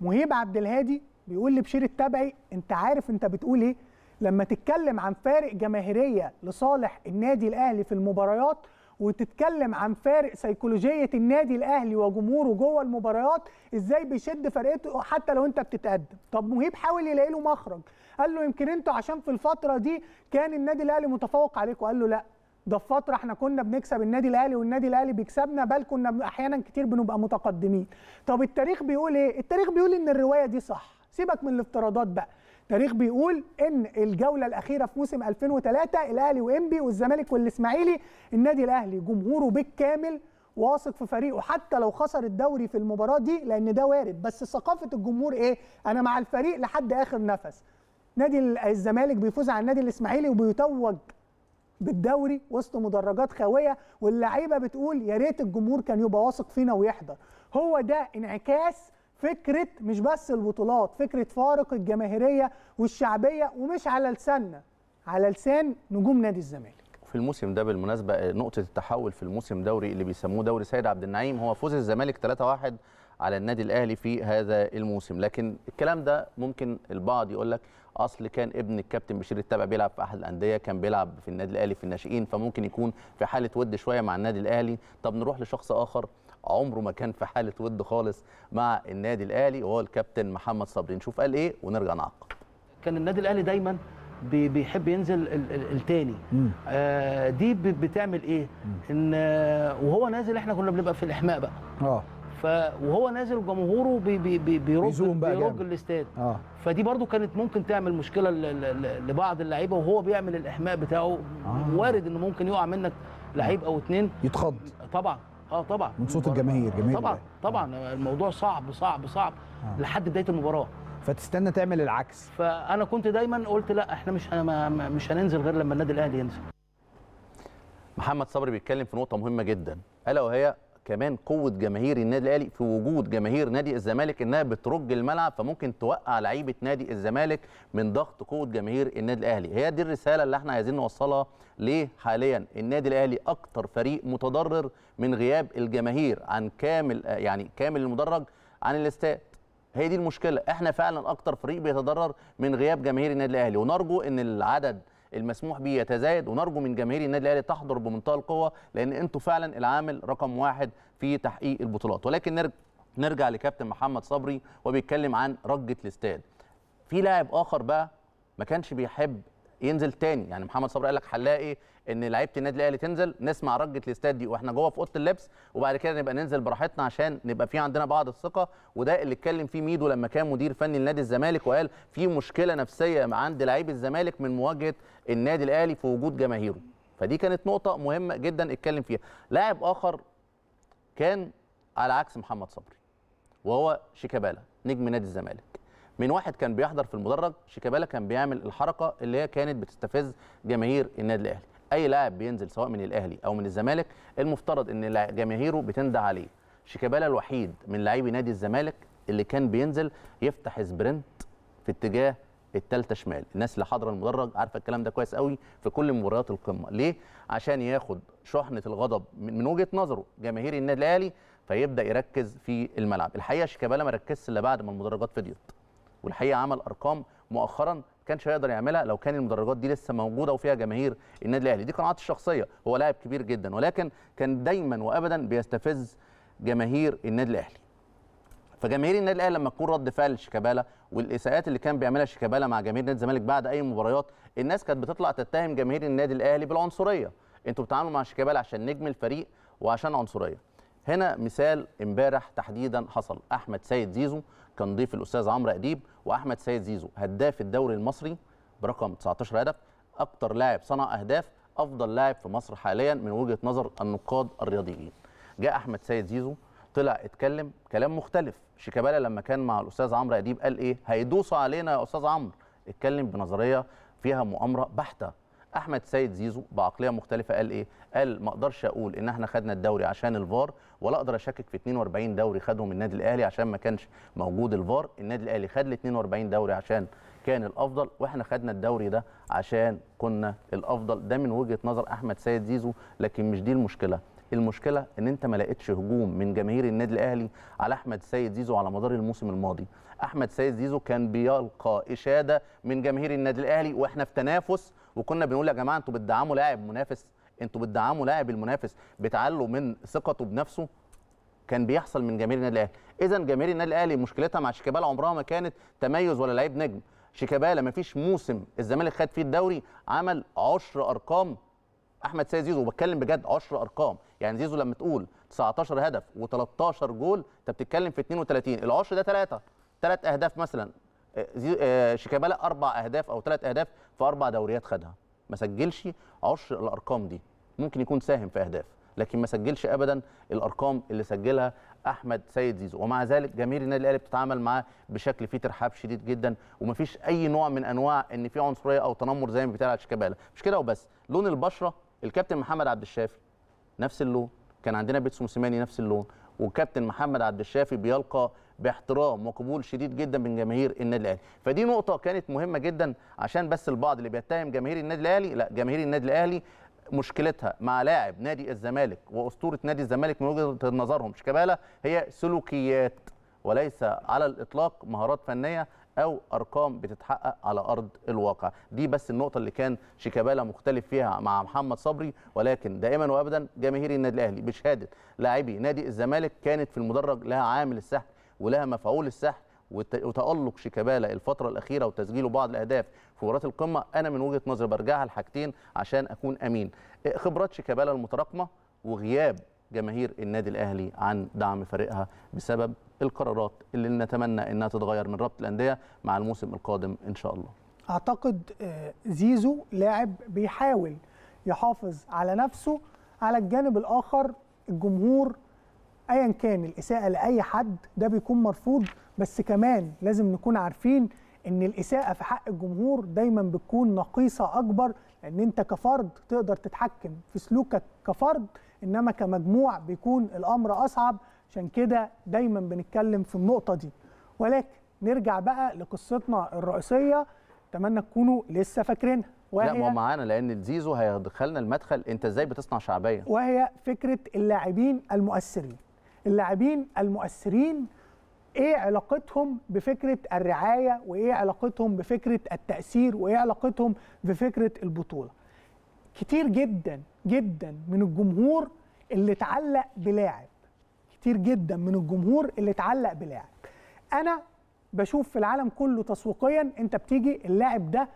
مهيب عبد الهادي بيقول لبشير التبعي انت عارف انت بتقول ايه لما تتكلم عن فارق جماهيريه لصالح النادي الاهلي في المباريات وتتكلم عن فارق سيكولوجيه النادي الاهلي وجمهوره جوه المباريات ازاي بيشد فرقته حتى لو انت بتتقدم طب مهيب حاول يلاقي له مخرج قال له يمكن انتوا عشان في الفتره دي كان النادي الاهلي متفوق عليكم قال له لا ده في فتره احنا كنا بنكسب النادي الاهلي والنادي الاهلي بيكسبنا بل كنا احيانا كتير بنبقى متقدمين طب التاريخ بيقول ايه التاريخ بيقول ان الروايه دي صح سيبك من الافتراضات بقى تاريخ بيقول ان الجوله الاخيره في موسم 2003 الاهلي وانبي والزمالك والاسماعيلي النادي الاهلي جمهوره بالكامل واثق في فريقه حتى لو خسر الدوري في المباراه دي لان ده وارد بس ثقافه الجمهور ايه انا مع الفريق لحد اخر نفس نادي الزمالك بيفوز على النادي الاسماعيلي وبيتوج بالدوري وسط مدرجات خاويه واللعيبه بتقول يا ريت الجمهور كان يبقى واثق فينا ويحضر هو ده انعكاس فكره مش بس البطولات فكره فارق الجماهيريه والشعبيه ومش على لساننا على لسان نجوم نادي الزمالك في الموسم ده بالمناسبه آه، نقطه التحول في الموسم دوري اللي بيسموه دوري سيد عبد النعيم هو فوز الزمالك 3-1 على النادي الاهلي في هذا الموسم لكن الكلام ده ممكن البعض يقول لك اصل كان ابن الكابتن بشير التابع بيلعب في احد الانديه كان بيلعب في النادي الاهلي في الناشئين فممكن يكون في حاله ود شويه مع النادي الاهلي طب نروح لشخص اخر عمره ما كان في حاله ود خالص مع النادي الاهلي وهو الكابتن محمد صبري نشوف قال ايه ونرجع نعقب كان النادي الاهلي دايما بيحب ينزل التاني آه دي بتعمل ايه ان آه، وهو نازل احنا كنا بنبقى في الاحماء بقى اه وهو نازل وجمهوره بي بي بي بيرج بيرج الاستاد آه. فدي برضو كانت ممكن تعمل مشكله لبعض اللعيبه وهو بيعمل الاحماء بتاعه آه. وارد انه ممكن يقع منك لعيب او اتنين يتخض طبعا اه طبعا من صوت الجماهير جماهير طبعا طبعا الموضوع صعب صعب صعب آه. لحد بدايه المباراه فتستنى تعمل العكس فانا كنت دايما قلت لا احنا مش أنا مش هننزل غير لما النادي الاهلي ينزل محمد صبري بيتكلم في نقطه مهمه جدا الا وهي كمان قوه جماهير النادي الاهلي في وجود جماهير نادي الزمالك انها بترج الملعب فممكن توقع لعيبه نادي الزمالك من ضغط قوه جماهير النادي الاهلي هي دي الرساله اللي احنا عايزين نوصلها ليه حاليا النادي الاهلي اكتر فريق متضرر من غياب الجماهير عن كامل يعني كامل المدرج عن الاستاد هي دي المشكله احنا فعلا اكتر فريق بيتضرر من غياب جماهير النادي الاهلي ونرجو ان العدد المسموح به يتزايد ونرجو من جماهير النادي الاهلي تحضر بمنتهى القوه لان انتوا فعلا العامل رقم واحد في تحقيق البطولات ولكن نرجع نرجع لكابتن محمد صبري وبيتكلم عن رجه الاستاد في لاعب اخر بقى ما كانش بيحب ينزل تاني يعني محمد صبري قال لك هنلاقي ان لعيبه النادي الاهلي تنزل نسمع رجه الاستاد دي واحنا جوه في اوضه اللبس وبعد كده نبقى ننزل براحتنا عشان نبقى في عندنا بعض الثقه وده اللي اتكلم فيه ميدو لما كان مدير فني لنادي الزمالك وقال في مشكله نفسيه عند لعيب الزمالك من مواجهه النادي الاهلي في وجود جماهيره فدي كانت نقطه مهمه جدا اتكلم فيها لاعب اخر كان على عكس محمد صبري وهو شيكابالا نجم نادي الزمالك من واحد كان بيحضر في المدرج شيكابالا كان بيعمل الحركه اللي هي كانت بتستفز جماهير النادي الاهلي اي لاعب بينزل سواء من الاهلي او من الزمالك المفترض ان جماهيره بتندى عليه شيكابالا الوحيد من لاعبي نادي الزمالك اللي كان بينزل يفتح سبرنت في اتجاه الثالثه شمال الناس اللي حاضره المدرج عارفه الكلام ده كويس قوي في كل مباريات القمه ليه عشان ياخد شحنه الغضب من وجهه نظره جماهير النادي الاهلي فيبدا يركز في الملعب الحقيقه شيكابالا ما ركزش الا بعد ما المدرجات فضيت والحقيقه عمل ارقام مؤخرا كانش هيقدر يعملها لو كان المدرجات دي لسه موجوده وفيها جماهير النادي الاهلي دي قناعاتي الشخصيه هو لاعب كبير جدا ولكن كان دايما وابدا بيستفز جماهير النادي الاهلي فجماهير النادي الاهلي لما تكون رد فعل شيكابالا والاساءات اللي كان بيعملها شيكابالا مع جماهير نادي الزمالك بعد اي مباريات الناس كانت بتطلع تتهم جماهير النادي الاهلي بالعنصريه انتوا بتتعاملوا مع شيكابالا عشان نجم الفريق وعشان عنصريه هنا مثال امبارح تحديدا حصل احمد سيد زيزو كان ضيف الاستاذ عمرو اديب واحمد سيد زيزو هداف الدوري المصري برقم 19 هدف اكتر لاعب صنع اهداف افضل لاعب في مصر حاليا من وجهه نظر النقاد الرياضيين جاء احمد سيد زيزو طلع اتكلم كلام مختلف شيكابالا لما كان مع الاستاذ عمرو اديب قال ايه هيدوسوا علينا يا استاذ عمرو اتكلم بنظريه فيها مؤامره بحته احمد سيد زيزو بعقليه مختلفه قال ايه قال ما اقدرش اقول ان احنا خدنا الدوري عشان الفار ولا اقدر اشكك في 42 دوري خدهم النادي الاهلي عشان ما كانش موجود الفار النادي الاهلي خد ال 42 دوري عشان كان الافضل واحنا خدنا الدوري ده عشان كنا الافضل ده من وجهه نظر احمد سيد زيزو لكن مش دي المشكله المشكله ان انت ما لقيتش هجوم من جماهير النادي الاهلي على احمد سيد زيزو على مدار الموسم الماضي احمد سيد زيزو كان بيلقى اشاده من جماهير النادي الاهلي واحنا في تنافس وكنا بنقول يا جماعه انتوا بتدعموا لاعب منافس انتوا بتدعموا لاعب المنافس بتعلوا من ثقته بنفسه كان بيحصل من جماهير النادي الاهلي اذا جماهير النادي الاهلي مشكلتها مع شيكابالا عمرها ما كانت تميز ولا لعيب نجم شيكابالا ما فيش موسم الزمالك خد فيه الدوري عمل 10 ارقام احمد سيد زيزو وبتكلم بجد 10 ارقام يعني زيزو لما تقول 19 هدف و13 جول انت بتتكلم في 32 ال10 ده 3 3 اهداف مثلا آه، شيكابالا اربع اهداف او ثلاث اهداف في اربع دوريات خدها ما سجلش عشر الارقام دي ممكن يكون ساهم في اهداف لكن ما سجلش ابدا الارقام اللي سجلها احمد سيد زيزو ومع ذلك جماهير النادي الاهلي بتتعامل معاه بشكل فيه ترحاب شديد جدا ومفيش اي نوع من انواع ان في عنصريه او تنمر زي ما بيتقال على شيكابالا مش كده وبس لون البشره الكابتن محمد عبد الشافي نفس اللون كان عندنا بيتسو موسيماني نفس اللون والكابتن محمد عبد الشافي بيلقى باحترام وقبول شديد جدا من جماهير النادي الاهلي فدي نقطه كانت مهمه جدا عشان بس البعض اللي بيتهم جماهير النادي الاهلي لا جماهير النادي الاهلي مشكلتها مع لاعب نادي الزمالك واسطوره نادي الزمالك من وجهه نظرهم شيكابالا هي سلوكيات وليس على الاطلاق مهارات فنيه او ارقام بتتحقق على ارض الواقع دي بس النقطه اللي كان شيكابالا مختلف فيها مع محمد صبري ولكن دائما وابدا جماهير النادي الاهلي بشهاده لاعبي نادي الزمالك كانت في المدرج لها عامل السحر ولها مفعول السحب وتالق شيكابالا الفتره الاخيره وتسجيله بعض الاهداف في مباراه القمه انا من وجهه نظري برجعها لحاجتين عشان اكون امين إيه، خبرات شيكابالا المتراكمه وغياب جماهير النادي الاهلي عن دعم فريقها بسبب القرارات اللي نتمنى انها تتغير من رابطه الانديه مع الموسم القادم ان شاء الله اعتقد آه، زيزو لاعب بيحاول يحافظ على نفسه على الجانب الاخر الجمهور ايا كان الاساءه لاي حد ده بيكون مرفوض بس كمان لازم نكون عارفين ان الاساءه في حق الجمهور دايما بتكون نقيصه اكبر لان انت كفرد تقدر تتحكم في سلوكك كفرد انما كمجموع بيكون الامر اصعب عشان كده دايما بنتكلم في النقطه دي ولكن نرجع بقى لقصتنا الرئيسيه اتمنى تكونوا لسه فاكرينها وهي لا ما معانا لان زيزو هيدخلنا المدخل انت ازاي بتصنع شعبيه وهي فكره اللاعبين المؤثرين اللاعبين المؤثرين ايه علاقتهم بفكره الرعايه وايه علاقتهم بفكره التاثير وايه علاقتهم بفكره البطوله كتير جدا جدا من الجمهور اللي اتعلق بلاعب كتير جدا من الجمهور اللي اتعلق بلاعب انا بشوف في العالم كله تسويقيا انت بتيجي اللاعب ده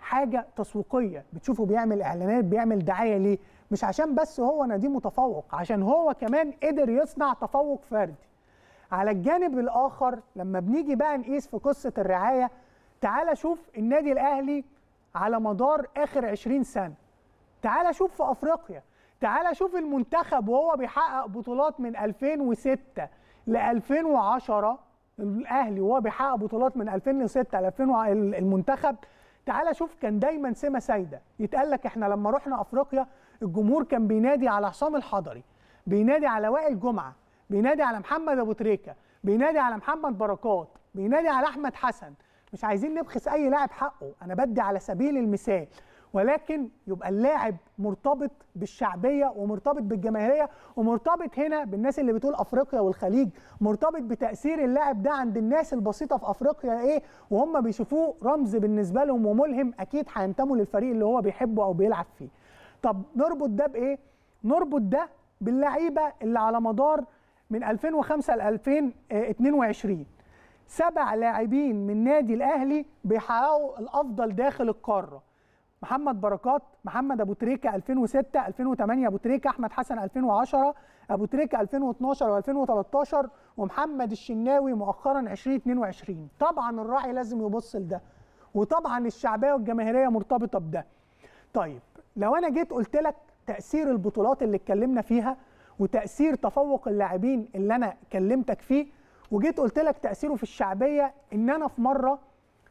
حاجه تسويقيه بتشوفه بيعمل اعلانات بيعمل دعايه ليه مش عشان بس هو نادي متفوق عشان هو كمان قدر يصنع تفوق فردي على الجانب الاخر لما بنيجي بقى نقيس في قصه الرعايه تعال شوف النادي الاهلي على مدار اخر 20 سنه تعال شوف في افريقيا تعال شوف المنتخب وهو بيحقق بطولات من 2006 ل 2010 الاهلي وهو بيحقق بطولات من 2006 ل 2000 المنتخب تعال شوف كان دايما سمه سايده يتقال لك احنا لما رحنا افريقيا الجمهور كان بينادي على عصام الحضري بينادي على وائل جمعه بينادي على محمد ابو تريكه بينادي على محمد بركات بينادي على احمد حسن مش عايزين نبخس اي لاعب حقه انا بدي على سبيل المثال ولكن يبقى اللاعب مرتبط بالشعبيه ومرتبط بالجماهيريه ومرتبط هنا بالناس اللي بتقول افريقيا والخليج مرتبط بتاثير اللاعب ده عند الناس البسيطه في افريقيا ايه وهم بيشوفوه رمز بالنسبه لهم وملهم اكيد هينتموا للفريق اللي هو بيحبه او بيلعب فيه طب نربط ده بايه نربط ده باللعيبه اللي على مدار من 2005 ل 2022 سبع لاعبين من نادي الاهلي بيحققوا الافضل داخل القاره محمد بركات محمد ابو تريكه 2006 2008 ابو تريكه احمد حسن 2010 ابو تريكه 2012 و2013 ومحمد الشناوي مؤخرا 2022 طبعا الراعي لازم يبص لده وطبعا الشعبيه والجماهيريه مرتبطه بده طيب لو انا جيت قلت لك تاثير البطولات اللي اتكلمنا فيها وتاثير تفوق اللاعبين اللي انا كلمتك فيه وجيت قلت لك تاثيره في الشعبيه ان انا في مره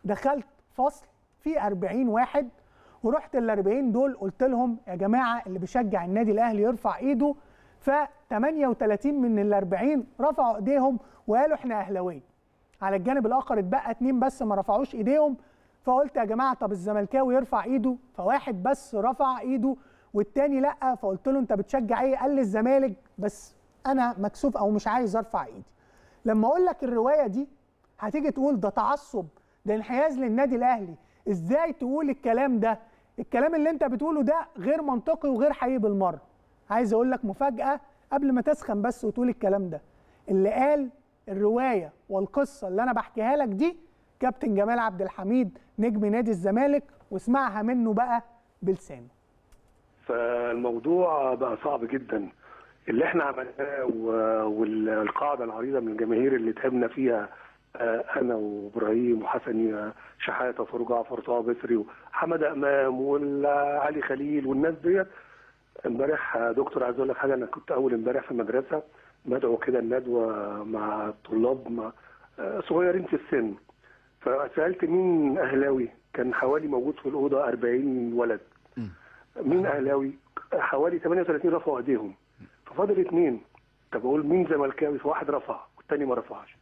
دخلت فصل فيه 40 واحد ورحت ال 40 دول قلت لهم يا جماعه اللي بيشجع النادي الاهلي يرفع ايده ف 38 من ال 40 رفعوا ايديهم وقالوا احنا اهلاويه على الجانب الاخر اتبقى اتنين بس ما رفعوش ايديهم فقلت يا جماعه طب الزملكاوي يرفع ايده فواحد بس رفع ايده والتاني لا فقلت له انت بتشجع ايه قال لي الزمالك بس انا مكسوف او مش عايز ارفع ايدي لما اقول لك الروايه دي هتيجي تقول ده تعصب ده انحياز للنادي الاهلي ازاي تقول الكلام ده الكلام اللي انت بتقوله ده غير منطقي وغير حقيقي بالمره عايز اقول لك مفاجاه قبل ما تسخن بس وتقول الكلام ده اللي قال الروايه والقصه اللي انا بحكيها لك دي كابتن جمال عبد الحميد نجم نادي الزمالك واسمعها منه بقى بلسانه فالموضوع بقى صعب جدا اللي احنا عملناه والقاعده العريضه من الجماهير اللي تعبنا فيها آه، انا وابراهيم وحسن شحاته وفاروق جعفر طه بسري وحماده امام وعلي خليل والناس ديت امبارح دكتور عايز اقول لك حاجه انا كنت اول امبارح في المدرسه بدعو كده الندوه مع الطلاب آه، صغيرين في السن فسالت مين اهلاوي كان حوالي موجود في الاوضه 40 ولد مين اهلاوي حوالي 38 رفعوا ايديهم ففضل اثنين طب اقول مين زملكاوي فواحد رفع والثاني ما رفعش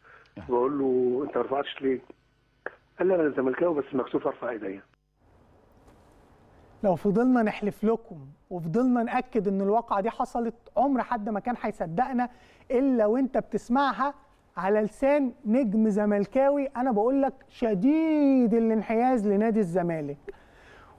بقول له انت ما رفعتش ليه؟ قال لي انا زملكاوي بس مكسوف ارفع ايديا لو فضلنا نحلف لكم وفضلنا ناكد ان الواقعه دي حصلت عمر حد ما كان هيصدقنا الا وانت بتسمعها على لسان نجم زملكاوي انا بقول لك شديد الانحياز لنادي الزمالك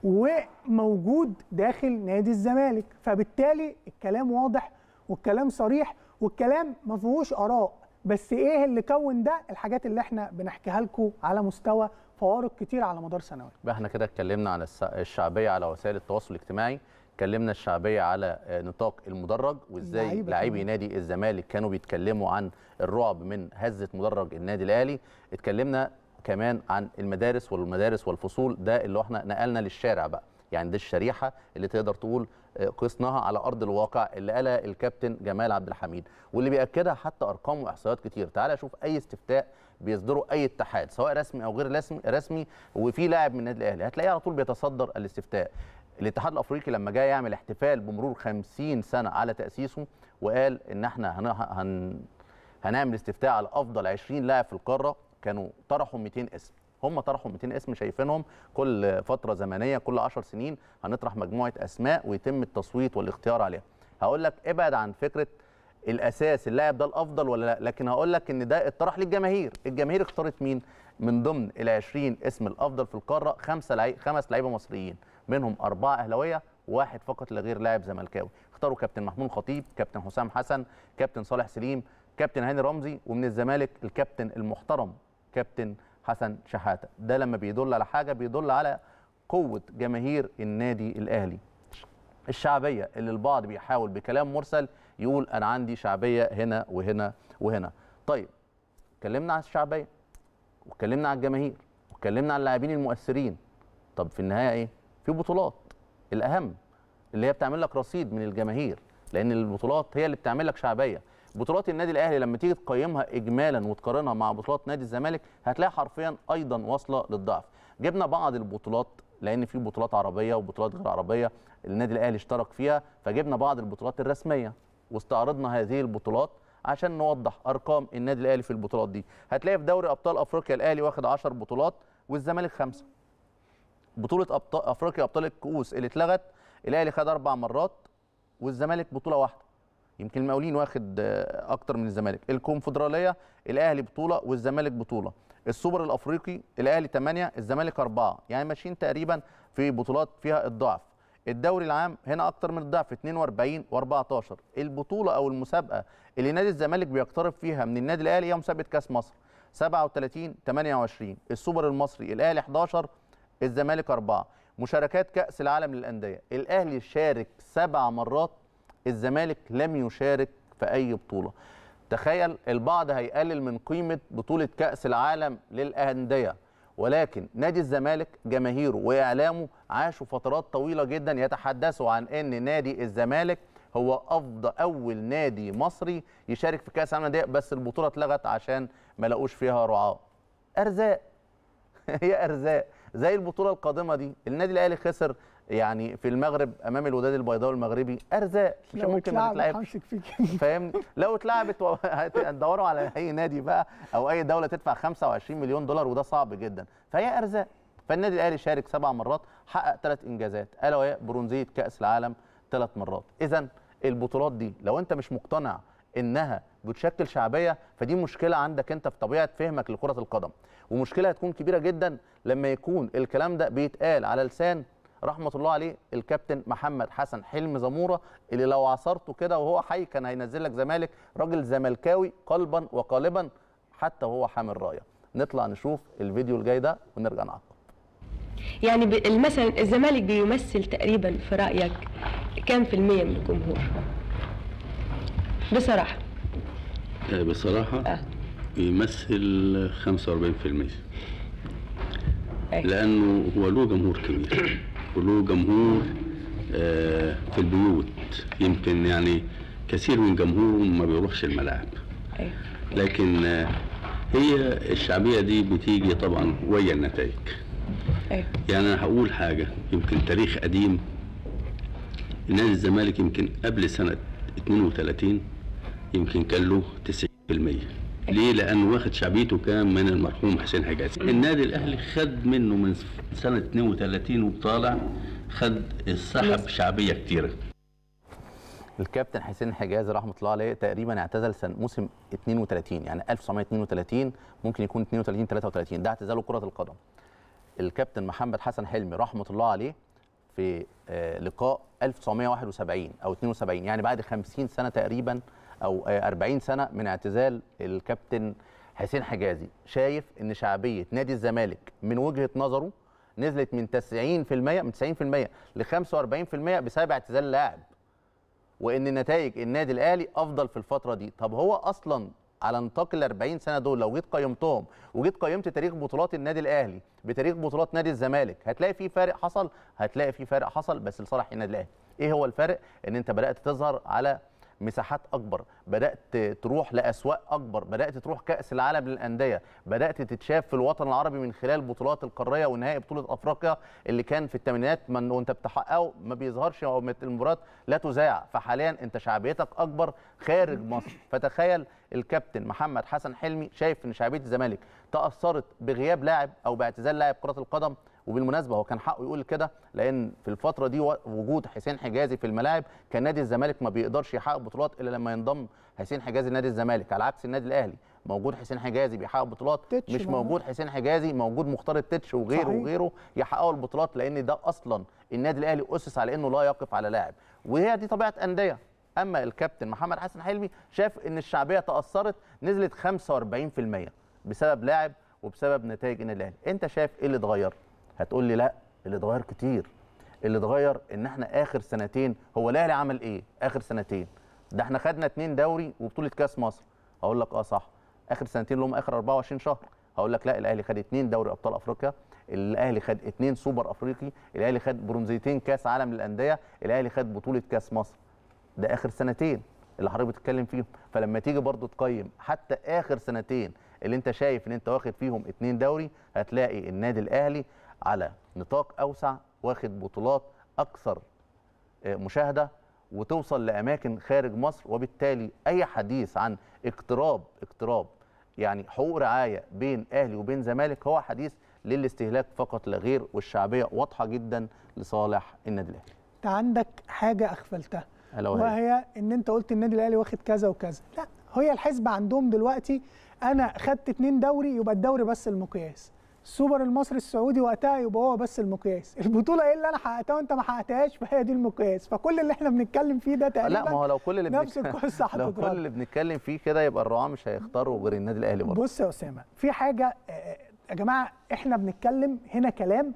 وموجود داخل نادي الزمالك فبالتالي الكلام واضح والكلام صريح والكلام ما فيهوش اراء بس ايه اللي كون ده الحاجات اللي احنا بنحكيها لكم على مستوى فوارق كتير على مدار سنوات بقى احنا كده اتكلمنا عن الشعبيه على وسائل التواصل الاجتماعي اتكلمنا الشعبيه على نطاق المدرج وازاي لاعبي نادي الزمالك كانوا بيتكلموا عن الرعب من هزه مدرج النادي الاهلي اتكلمنا كمان عن المدارس والمدارس والفصول ده اللي احنا نقلنا للشارع بقى يعني دي الشريحه اللي تقدر تقول آه، قسناها على ارض الواقع اللي قالها الكابتن جمال عبد الحميد واللي بياكدها حتى ارقام واحصائيات كتير تعال شوف اي استفتاء بيصدره اي اتحاد سواء رسمي او غير رسمي رسمي وفي لاعب من النادي الاهلي هتلاقيه على طول بيتصدر الاستفتاء الاتحاد الافريقي لما جاي يعمل احتفال بمرور 50 سنه على تاسيسه وقال ان احنا هن... هن... هنعمل استفتاء على افضل 20 لاعب في القاره كانوا طرحوا 200 اسم هم طرحوا 200 اسم شايفينهم كل فتره زمنيه كل 10 سنين هنطرح مجموعه اسماء ويتم التصويت والاختيار عليها هقول لك ابعد عن فكره الاساس اللاعب ده الافضل ولا لا لكن هقول لك ان ده اتطرح للجماهير الجماهير اختارت مين من ضمن ال 20 اسم الافضل في القاره خمسه لعي... خمس لعيبه مصريين منهم اربعه اهلاويه واحد فقط لغير لاعب زملكاوي اختاروا كابتن محمود خطيب كابتن حسام حسن كابتن صالح سليم كابتن هاني رمزي ومن الزمالك الكابتن المحترم كابتن حسن شحاته ده لما بيدل على حاجه بيدل على قوه جماهير النادي الاهلي الشعبيه اللي البعض بيحاول بكلام مرسل يقول انا عندي شعبيه هنا وهنا وهنا طيب اتكلمنا على الشعبيه واتكلمنا على الجماهير واتكلمنا على اللاعبين المؤثرين طب في النهايه ايه في بطولات الاهم اللي هي بتعمل لك رصيد من الجماهير لان البطولات هي اللي بتعمل لك شعبيه بطولات النادي الاهلي لما تيجي تقيمها اجمالا وتقارنها مع بطولات نادي الزمالك هتلاقي حرفيا ايضا واصله للضعف جبنا بعض البطولات لان في بطولات عربيه وبطولات غير عربيه النادي الاهلي اشترك فيها فجبنا بعض البطولات الرسميه واستعرضنا هذه البطولات عشان نوضح ارقام النادي الاهلي في البطولات دي هتلاقي في دوري ابطال افريقيا الاهلي واخد 10 بطولات والزمالك خمسه بطوله أبطال افريقيا ابطال الكؤوس اللي اتلغت الاهلي خد اربع مرات والزمالك بطوله واحده يمكن المقاولين واخد آه، اكتر من الزمالك الكونفدراليه الاهلي بطوله والزمالك بطوله السوبر الافريقي الاهلي 8 الزمالك 4 يعني ماشيين تقريبا في بطولات فيها الضعف الدوري العام هنا اكتر من الضعف 42 و14 البطوله او المسابقه اللي نادي الزمالك بيقترب فيها من النادي الاهلي هي مسابقه كاس مصر 37 28 السوبر المصري الاهلي 11 الزمالك 4 مشاركات كاس العالم للانديه الاهلي شارك سبع مرات الزمالك لم يشارك في أي بطولة تخيل البعض هيقلل من قيمة بطولة كأس العالم للأندية ولكن نادي الزمالك جماهيره وإعلامه عاشوا فترات طويلة جدا يتحدثوا عن أن نادي الزمالك هو افضل اول نادي مصري يشارك في كاس العالم للانديه بس البطوله اتلغت عشان ما لاقوش فيها رعاه ارزاق هي ارزاق زي البطوله القادمه دي النادي الاهلي خسر يعني في المغرب امام الوداد البيضاوي المغربي ارزاق مش ممكن تلعب فاهم لو اتلعبت هتدوروا على اي نادي بقى او اي دوله تدفع 25 مليون دولار وده صعب جدا فهي ارزاق فالنادي الاهلي شارك سبع مرات حقق ثلاث انجازات الا وهي برونزيه كاس العالم ثلاث مرات اذا البطولات دي لو انت مش مقتنع انها بتشكل شعبيه فدي مشكله عندك انت في طبيعه فهمك لكره القدم ومشكله هتكون كبيره جدا لما يكون الكلام ده بيتقال على لسان رحمه الله عليه الكابتن محمد حسن حلم زموره اللي لو عصرته كده وهو حي كان هينزل لك زمالك راجل زملكاوي قلبا وقالبا حتى وهو حامل رايه نطلع نشوف الفيديو الجاي ده ونرجع نعقب يعني مثلا الزمالك بيمثل تقريبا في رايك كام في الميه من الجمهور بصراحه آه، بصراحه آه. بيمثل 45% لانه هو له جمهور كبير وله جمهور آه، في البيوت يمكن يعني كثير من جمهورهم ما بيروحش الملاعب أيوة. لكن آه، هي الشعبية دي بتيجي طبعا ويا النتائج أيوة. يعني أنا هقول حاجة يمكن تاريخ قديم نادي الزمالك يمكن قبل سنة 32 يمكن كان له 90% ليه؟ لأنه واخد شعبيته كان من المرحوم حسين حجازي. النادي الأهلي خد منه من سنة 32 وطالع خد السحب شعبية كتيرة. الكابتن حسين حجازي رحمه الله عليه تقريبا اعتزل سنه موسم 32 يعني 1932 ممكن يكون 32 33 ده اعتزاله كره القدم. الكابتن محمد حسن حلمي رحمه الله عليه في آه، لقاء 1971 او 72 يعني بعد 50 سنه تقريبا او 40 سنه من اعتزال الكابتن حسين حجازي شايف ان شعبيه نادي الزمالك من وجهه نظره نزلت من 90% من 90% ل 45% بسبب اعتزال اللاعب وان نتائج النادي الاهلي افضل في الفتره دي طب هو اصلا على نطاق ال 40 سنه دول لو جيت قيمتهم وجيت قيمت تاريخ بطولات النادي الاهلي بتاريخ بطولات نادي الزمالك هتلاقي في فارق حصل هتلاقي في فارق حصل بس لصالح النادي الاهلي ايه هو الفرق ان انت بدات تظهر على مساحات اكبر بدات تروح لاسواق اكبر بدات تروح كاس العالم للانديه بدات تتشاف في الوطن العربي من خلال بطولات القاريه ونهائي بطوله افريقيا اللي كان في الثمانينات وانت بتحققه ما بيظهرش او المباريات لا تذاع فحاليا انت شعبيتك اكبر خارج مصر فتخيل الكابتن محمد حسن حلمي شايف ان شعبيه الزمالك تاثرت بغياب لاعب او باعتزال لاعب كره القدم وبالمناسبه هو كان حقه يقول كده لان في الفتره دي وجود حسين حجازي في الملاعب كان نادي الزمالك ما بيقدرش يحقق بطولات الا لما ينضم حسين حجازي لنادي الزمالك على عكس النادي الاهلي موجود حسين حجازي بيحقق بطولات مش موجود حسين حجازي موجود مختار التتش وغيره صحيح. وغيره يحققوا البطولات لان ده اصلا النادي الاهلي اسس على انه لا يقف على لاعب وهي دي طبيعه انديه اما الكابتن محمد حسن حلمي شاف ان الشعبيه تاثرت نزلت 45% بسبب لاعب وبسبب نتائج النادي الاهلي انت شايف ايه اللي اتغير هتقول لي لا اللي اتغير كتير اللي اتغير ان احنا اخر سنتين هو الاهلي عمل ايه اخر سنتين ده احنا خدنا اتنين دوري وبطوله كاس مصر هقول لك اه صح اخر سنتين لهم اخر 24 شهر هقول لك لا الاهلي خد اتنين دوري ابطال افريقيا الاهلي خد اتنين سوبر افريقي الاهلي خد برونزيتين كاس عالم للانديه الاهلي خد بطوله كاس مصر ده اخر سنتين اللي حضرتك بتتكلم فيهم فلما تيجي برضو تقيم حتى اخر سنتين اللي انت شايف ان انت واخد فيهم اتنين دوري هتلاقي النادي الاهلي على نطاق اوسع واخد بطولات اكثر آه، مشاهده وتوصل لاماكن خارج مصر وبالتالي اي حديث عن اقتراب اقتراب يعني حقوق رعايه بين اهلي وبين زمالك هو حديث للاستهلاك فقط لا غير والشعبيه واضحه جدا لصالح النادي الاهلي. انت عندك حاجه اغفلتها وهي ان انت قلت النادي الاهلي واخد كذا وكذا، لا هي الحسبه عندهم دلوقتي انا خدت اتنين دوري يبقى الدوري بس المقياس. السوبر المصري السعودي وقتها يبقى هو بس المقياس البطوله ايه اللي انا حققتها وانت ما حققتهاش فهي دي المقياس فكل اللي احنا بنتكلم فيه ده تقريبا لا ما هو لو كل اللي نفس القصه لو كل اللي بنتكلم فيه كده يبقى الرعاه مش هيختاروا غير النادي الاهلي برضه بص يا اسامه في حاجه آه، آه، يا جماعه احنا بنتكلم هنا كلام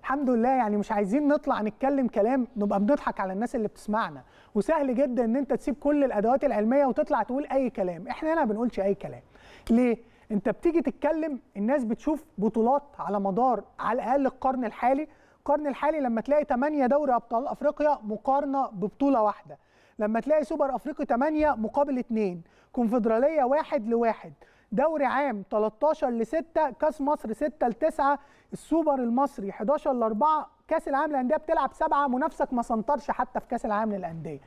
الحمد لله يعني مش عايزين نطلع نتكلم كلام نبقى بنضحك على الناس اللي بتسمعنا وسهل جدا ان انت تسيب كل الادوات العلميه وتطلع تقول اي كلام احنا هنا ما بنقولش اي كلام ليه انت بتيجي تتكلم الناس بتشوف بطولات على مدار على الاقل القرن الحالي القرن الحالي لما تلاقي 8 دوري ابطال افريقيا مقارنه ببطوله واحده لما تلاقي سوبر افريقي 8 مقابل 2 كونفدراليه 1 لواحد دوري عام 13 ل 6 كاس مصر 6 ل 9 السوبر المصري 11 ل 4 كاس العالم للانديه بتلعب سبعه منافسك ما سنطرش حتى في كاس العالم للانديه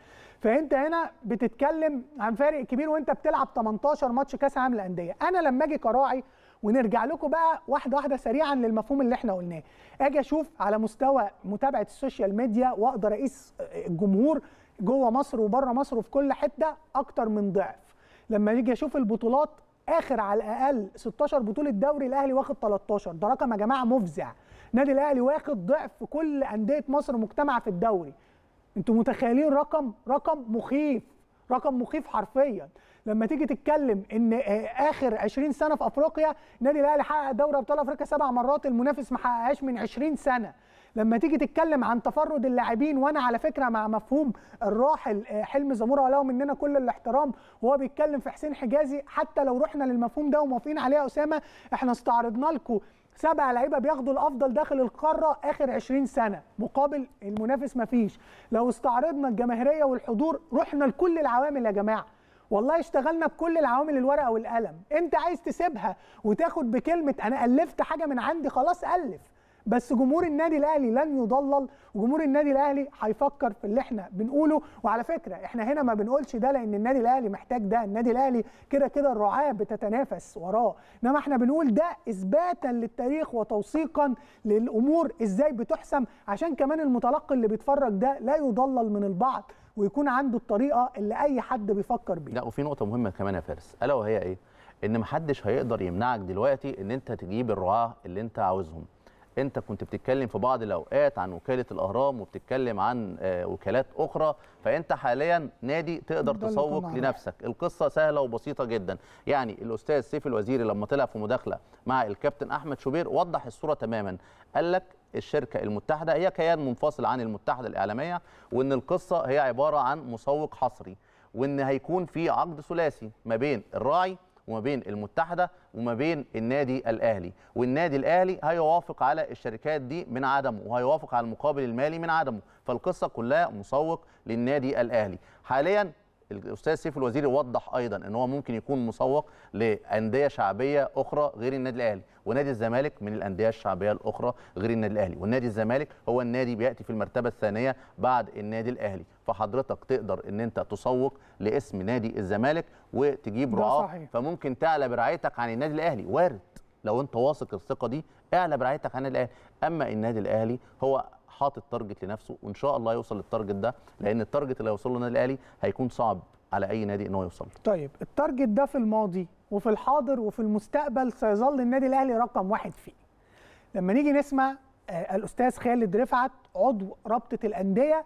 فانت هنا بتتكلم عن فارق كبير وانت بتلعب 18 ماتش كاس عالم للانديه انا لما اجي كراعي ونرجع لكم بقى واحده واحده سريعا للمفهوم اللي احنا قلناه اجي اشوف على مستوى متابعه السوشيال ميديا واقدر اقيس الجمهور جوه مصر وبره مصر وفي كل حته اكتر من ضعف لما اجي اشوف البطولات اخر على الاقل 16 بطوله دوري الاهلي واخد 13 ده رقم يا جماعه مفزع النادي الاهلي واخد ضعف كل انديه مصر مجتمعه في الدوري انتوا متخيلين رقم رقم مخيف رقم مخيف حرفيا لما تيجي تتكلم ان آه، اخر 20 سنه في افريقيا النادي الاهلي حقق دوري ابطال افريقيا سبع مرات المنافس ما حققهاش من 20 سنه لما تيجي تتكلم عن تفرد اللاعبين وانا على فكره مع مفهوم الراحل آه، حلمي زموره وله مننا كل الاحترام وهو بيتكلم في حسين حجازي حتى لو رحنا للمفهوم ده وموافقين عليه يا اسامه احنا استعرضنا لكم سبع لعيبه بياخدوا الافضل داخل القاره اخر 20 سنه مقابل المنافس ما فيش لو استعرضنا الجماهيريه والحضور رحنا لكل العوامل يا جماعه والله اشتغلنا بكل العوامل الورقه والقلم انت عايز تسيبها وتاخد بكلمه انا الفت حاجه من عندي خلاص الف بس جمهور النادي الاهلي لن يضلل وجمهور النادي الاهلي هيفكر في اللي احنا بنقوله وعلى فكره احنا هنا ما بنقولش ده لان النادي الاهلي محتاج ده النادي الاهلي كده كده الرعاه بتتنافس وراه انما احنا بنقول ده اثباتا للتاريخ وتوثيقا للامور ازاي بتحسم عشان كمان المتلقي اللي بيتفرج ده لا يضلل من البعض ويكون عنده الطريقه اللي اي حد بيفكر بيها لا وفي نقطه مهمه كمان يا فارس الا وهي ايه ان محدش هيقدر يمنعك دلوقتي ان انت تجيب الرعاه اللي انت عاوزهم انت كنت بتتكلم في بعض الاوقات عن وكاله الاهرام وبتتكلم عن آه، وكالات اخرى فانت حاليا نادي تقدر تسوق لنفسك القصه سهله وبسيطه جدا يعني الاستاذ سيف الوزيري لما طلع في مداخله مع الكابتن احمد شوبير وضح الصوره تماما قال لك الشركه المتحده هي كيان منفصل عن المتحده الاعلاميه وان القصه هي عباره عن مسوق حصري وان هيكون في عقد ثلاثي ما بين الراعي وما بين المتحده وما بين النادي الاهلي والنادي الاهلي هيوافق على الشركات دي من عدمه وهيوافق على المقابل المالي من عدمه فالقصه كلها مسوق للنادي الاهلي حاليا الاستاذ سيف الوزيري وضح ايضا ان هو ممكن يكون مسوق لانديه شعبيه اخرى غير النادي الاهلي ونادي الزمالك من الانديه الشعبيه الاخرى غير النادي الاهلي والنادي الزمالك هو النادي بياتي في المرتبه الثانيه بعد النادي الاهلي فحضرتك تقدر ان انت تسوق لاسم نادي الزمالك وتجيب رعاه فممكن تعلى برعايتك عن النادي الاهلي وارد لو انت واثق الثقه دي اعلى برعايتك عن النادي الاهلي اما النادي الاهلي هو حاطط تارجت لنفسه وان شاء الله يوصل للتارجت ده لان التارجت اللي هيوصل له النادي الاهلي هيكون صعب على اي نادي ان هو يوصل له. طيب التارجت ده في الماضي وفي الحاضر وفي المستقبل سيظل النادي الاهلي رقم واحد فيه. لما نيجي نسمع آه، الاستاذ خالد رفعت عضو رابطه الانديه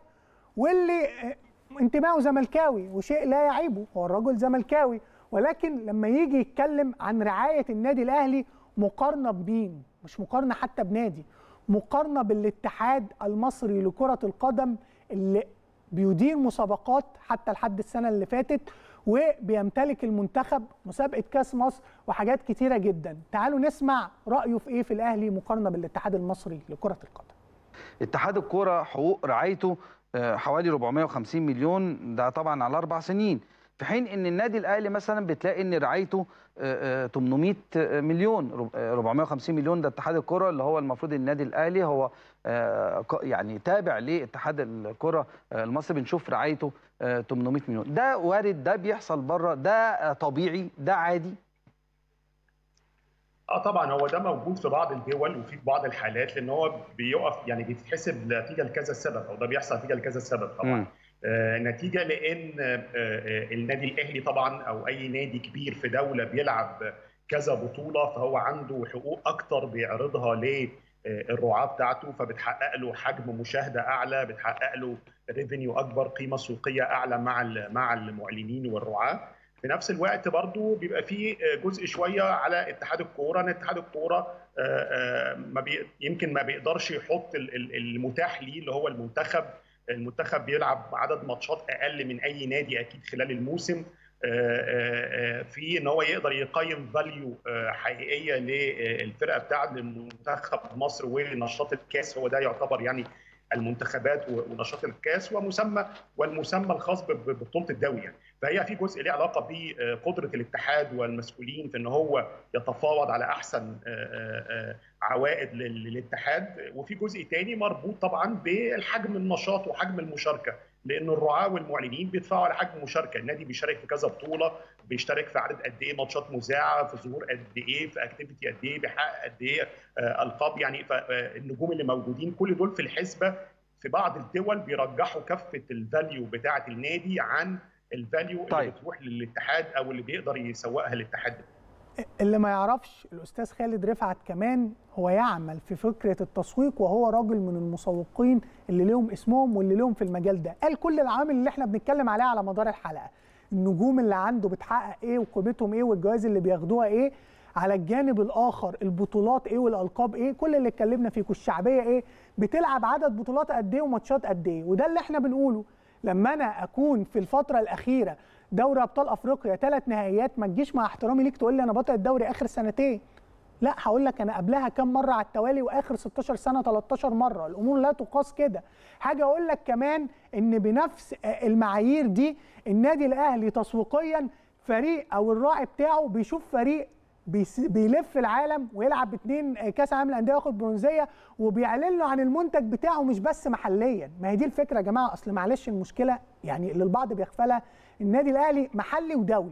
واللي آه، انتمائه زملكاوي وشيء لا يعيبه هو الرجل زملكاوي ولكن لما يجي يتكلم عن رعايه النادي الاهلي مقارنه بمين؟ مش مقارنه حتى بنادي مقارنه بالاتحاد المصري لكره القدم اللي بيدير مسابقات حتى لحد السنه اللي فاتت وبيمتلك المنتخب مسابقه كاس مصر وحاجات كتيره جدا تعالوا نسمع رايه في ايه في الاهلي مقارنه بالاتحاد المصري لكره القدم اتحاد الكره حقوق رعايته آه، حوالي 450 مليون ده طبعا على اربع سنين في حين ان النادي الاهلي مثلا بتلاقي ان رعايته 800 آه، آه، آه، مليون 450 مليون ده اتحاد الكره اللي هو المفروض النادي الاهلي هو يعني تابع لاتحاد الكره المصري بنشوف رعايته 800 مليون ده وارد ده بيحصل بره ده طبيعي ده عادي اه طبعا هو ده موجود في بعض الدول وفي بعض الحالات لان هو بيقف يعني بيتحسب نتيجه لكذا سبب او ده بيحصل نتيجه لكذا سبب طبعا م. آه، نتيجه لان آه، آه، النادي الاهلي طبعا او اي نادي كبير في دوله بيلعب كذا بطوله فهو عنده حقوق اكتر بيعرضها للرعاه بتاعته فبتحقق له حجم مشاهده اعلى بتحقق له ريفينيو اكبر قيمه سوقيه اعلى مع مع المعلنين والرعاه في نفس الوقت برضو بيبقى في جزء شويه على اتحاد الكوره ان اتحاد الكوره ما بي... يمكن ما بيقدرش يحط المتاح ليه اللي هو المنتخب المنتخب بيلعب عدد ماتشات اقل من اي نادي اكيد خلال الموسم آه، آه، آه، في ان هو يقدر يقيم فاليو حقيقيه للفرقه بتاعه لمنتخب مصر ونشاط الكاس هو ده يعتبر يعني المنتخبات ونشاط الكاس ومسمى والمسمى الخاص ببطوله الدوري يعني فهي في جزء له علاقه بقدره آه، الاتحاد والمسؤولين في ان هو يتفاوض على احسن آه، آه، عوائد للاتحاد وفي جزء ثاني مربوط طبعا بالحجم النشاط وحجم المشاركه لان الرعاه والمعلنين بيدفعوا على حجم المشاركه النادي بيشارك في كذا بطوله بيشترك في عدد قد ايه ماتشات مذاعه في ظهور قد ايه في اكتيفيتي قد ايه بيحقق قد ايه القاب يعني فالنجوم اللي موجودين كل دول في الحسبه في بعض الدول بيرجحوا كفه الفاليو بتاعه النادي عن الفاليو طيب. اللي بتروح للاتحاد او اللي بيقدر يسوقها للاتحاد اللي ما يعرفش الاستاذ خالد رفعت كمان هو يعمل في فكره التسويق وهو راجل من المسوقين اللي لهم اسمهم واللي لهم في المجال ده قال كل العوامل اللي احنا بنتكلم عليها على مدار الحلقه النجوم اللي عنده بتحقق ايه وقيمتهم ايه والجوائز اللي بياخدوها ايه على الجانب الاخر البطولات ايه والالقاب ايه كل اللي اتكلمنا فيه والشعبيه ايه بتلعب عدد بطولات قد ايه وماتشات قد ايه وده اللي احنا بنقوله لما انا اكون في الفتره الاخيره دوري ابطال افريقيا ثلاث نهائيات ما تجيش مع احترامي ليك تقول لي انا بطل الدوري اخر سنتين لا هقول لك انا قبلها كام مره على التوالي واخر 16 سنه 13 مره الامور لا تقاس كده حاجه اقول لك كمان ان بنفس آه، المعايير دي النادي الاهلي تسويقيا فريق او الراعي بتاعه بيشوف فريق بيلف العالم ويلعب باثنين آه، كاس عالم الانديه وياخد برونزيه وبيعلن له عن المنتج بتاعه مش بس محليا ما هي دي الفكره يا جماعه اصل معلش المشكله يعني اللي البعض بيغفلها النادي الاهلي محلي ودولي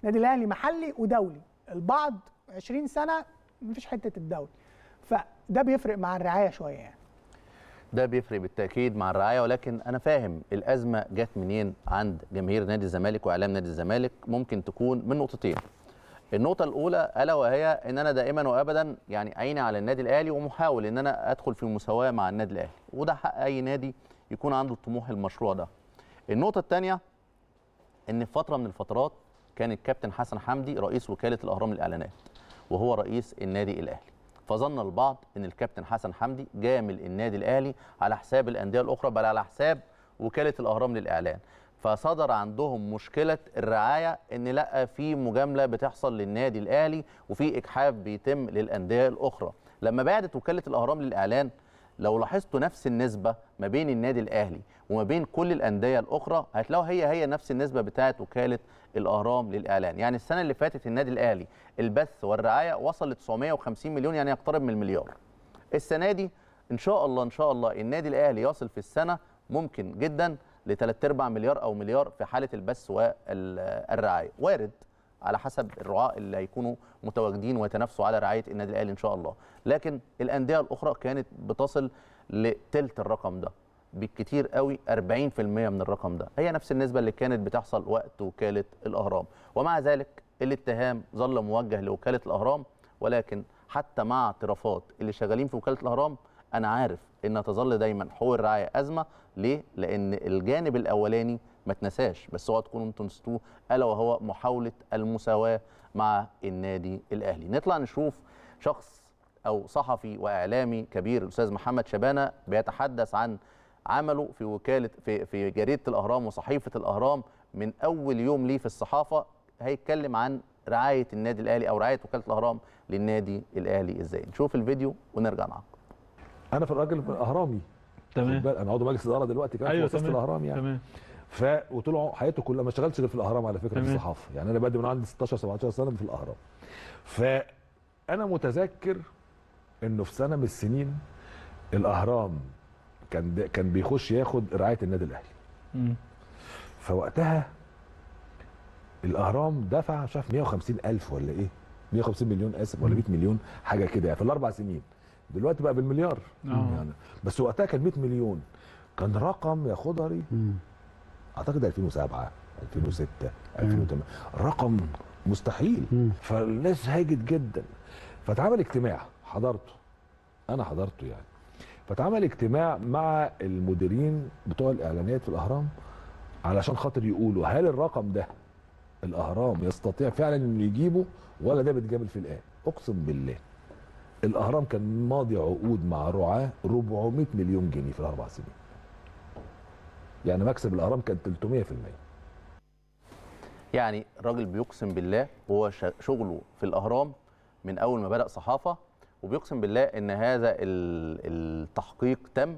النادي الاهلي محلي ودولي البعض 20 سنه مفيش حته الدولي فده بيفرق مع الرعايه شويه يعني ده بيفرق بالتاكيد مع الرعايه ولكن انا فاهم الازمه جت منين عند جماهير نادي الزمالك واعلام نادي الزمالك ممكن تكون من نقطتين النقطة الأولى ألا وهي إن أنا دائما وأبدا يعني عيني على النادي الأهلي ومحاول إن أنا أدخل في مساواة مع النادي الأهلي وده حق أي نادي يكون عنده الطموح المشروع ده. النقطة الثانية إن في فترة من الفترات كان الكابتن حسن حمدي رئيس وكالة الأهرام للإعلانات وهو رئيس النادي الأهلي. فظن البعض ان الكابتن حسن حمدي جامل النادي الاهلي على حساب الانديه الاخرى بل على حساب وكاله الاهرام للاعلان فصدر عندهم مشكله الرعايه ان لا في مجامله بتحصل للنادي الاهلي وفي اجحاف بيتم للانديه الاخرى لما بعدت وكاله الاهرام للاعلان لو لاحظتوا نفس النسبه ما بين النادي الاهلي وما بين كل الانديه الاخرى هتلاقوا هي هي نفس النسبه بتاعه وكاله الاهرام للاعلان يعني السنه اللي فاتت النادي الاهلي البث والرعايه وصل ل 950 مليون يعني يقترب من المليار السنه دي ان شاء الله ان شاء الله النادي الاهلي يصل في السنه ممكن جدا لثلاث ارباع مليار او مليار في حاله البث والرعايه وارد على حسب الرعاة اللي هيكونوا متواجدين ويتنافسوا على رعايه النادي الاهلي ان شاء الله لكن الانديه الاخرى كانت بتصل لثلث الرقم ده بالكتير قوي 40% من الرقم ده هي نفس النسبه اللي كانت بتحصل وقت وكاله الاهرام ومع ذلك الاتهام ظل موجه لوكاله الاهرام ولكن حتى مع اعترافات اللي شغالين في وكاله الاهرام انا عارف ان تظل دايما حقوق الرعايه ازمه ليه؟ لأن الجانب الأولاني ما تنساش بس هو تكونوا انتم نسيتوه ألا وهو محاولة المساواة مع النادي الأهلي نطلع نشوف شخص أو صحفي وإعلامي كبير الأستاذ محمد شبانة بيتحدث عن عمله في وكالة في, في جريدة الأهرام وصحيفة الأهرام من أول يوم ليه في الصحافة هيتكلم عن رعاية النادي الأهلي أو رعاية وكالة الأهرام للنادي الأهلي إزاي نشوف الفيديو ونرجع نعقد أنا في الراجل أهرامي تمام انا عضو مجلس اداره دلوقتي كمان أيوة في الاهرام يعني تمام ف وطول حياته كلها ما اشتغلتش غير في الاهرام على فكره في الصحافه يعني انا بادئ من عندي 16 17 سنه في الاهرام فانا متذكر انه في سنه من السنين الاهرام كان كان بيخش ياخد رعايه النادي الاهلي فوقتها الاهرام دفع مش عارف 150 الف ولا ايه 150 مليون اسف ولا 100 مليون حاجه كده يعني، في الاربع سنين دلوقتي بقى بالمليار آه. يعني بس وقتها كان 100 مليون كان رقم يا خضري اعتقد 2007 2006 2008 رقم مستحيل مم. فالناس هاجت جدا فاتعمل اجتماع حضرته انا حضرته يعني فاتعمل اجتماع مع المديرين بتوع الاعلانات في الاهرام علشان خاطر يقولوا هل الرقم ده الاهرام يستطيع فعلا انه يجيبه ولا ده بيتجامل في الان اقسم بالله الاهرام كان ماضي عقود مع رعاه 400 مليون جنيه في الاربع سنين يعني مكسب الاهرام كان 300% يعني راجل بيقسم بالله هو شغله في الاهرام من اول ما بدا صحافه وبيقسم بالله ان هذا التحقيق تم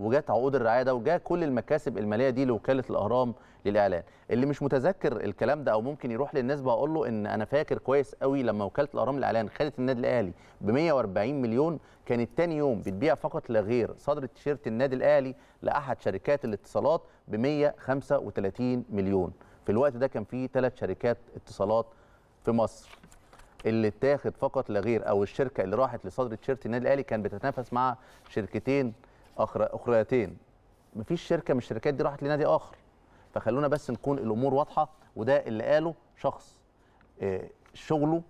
وجات عقود الرعايه ده وجاء كل المكاسب الماليه دي لوكاله الاهرام للاعلان اللي مش متذكر الكلام ده او ممكن يروح للناس بقول له ان انا فاكر كويس قوي لما وكاله الاهرام للاعلان خدت النادي الاهلي ب 140 مليون كانت تاني يوم بتبيع فقط لا غير صدر تيشيرت النادي الاهلي لاحد شركات الاتصالات ب 135 مليون في الوقت ده كان في ثلاث شركات اتصالات في مصر اللي اتاخد فقط لا غير او الشركه اللي راحت لصدر تيشيرت النادي الاهلي كان بتتنافس مع شركتين اخر اخريتين مفيش شركه من الشركات دي راحت لنادي اخر فخلونا بس نكون الامور واضحه وده اللي قاله شخص آه، شغله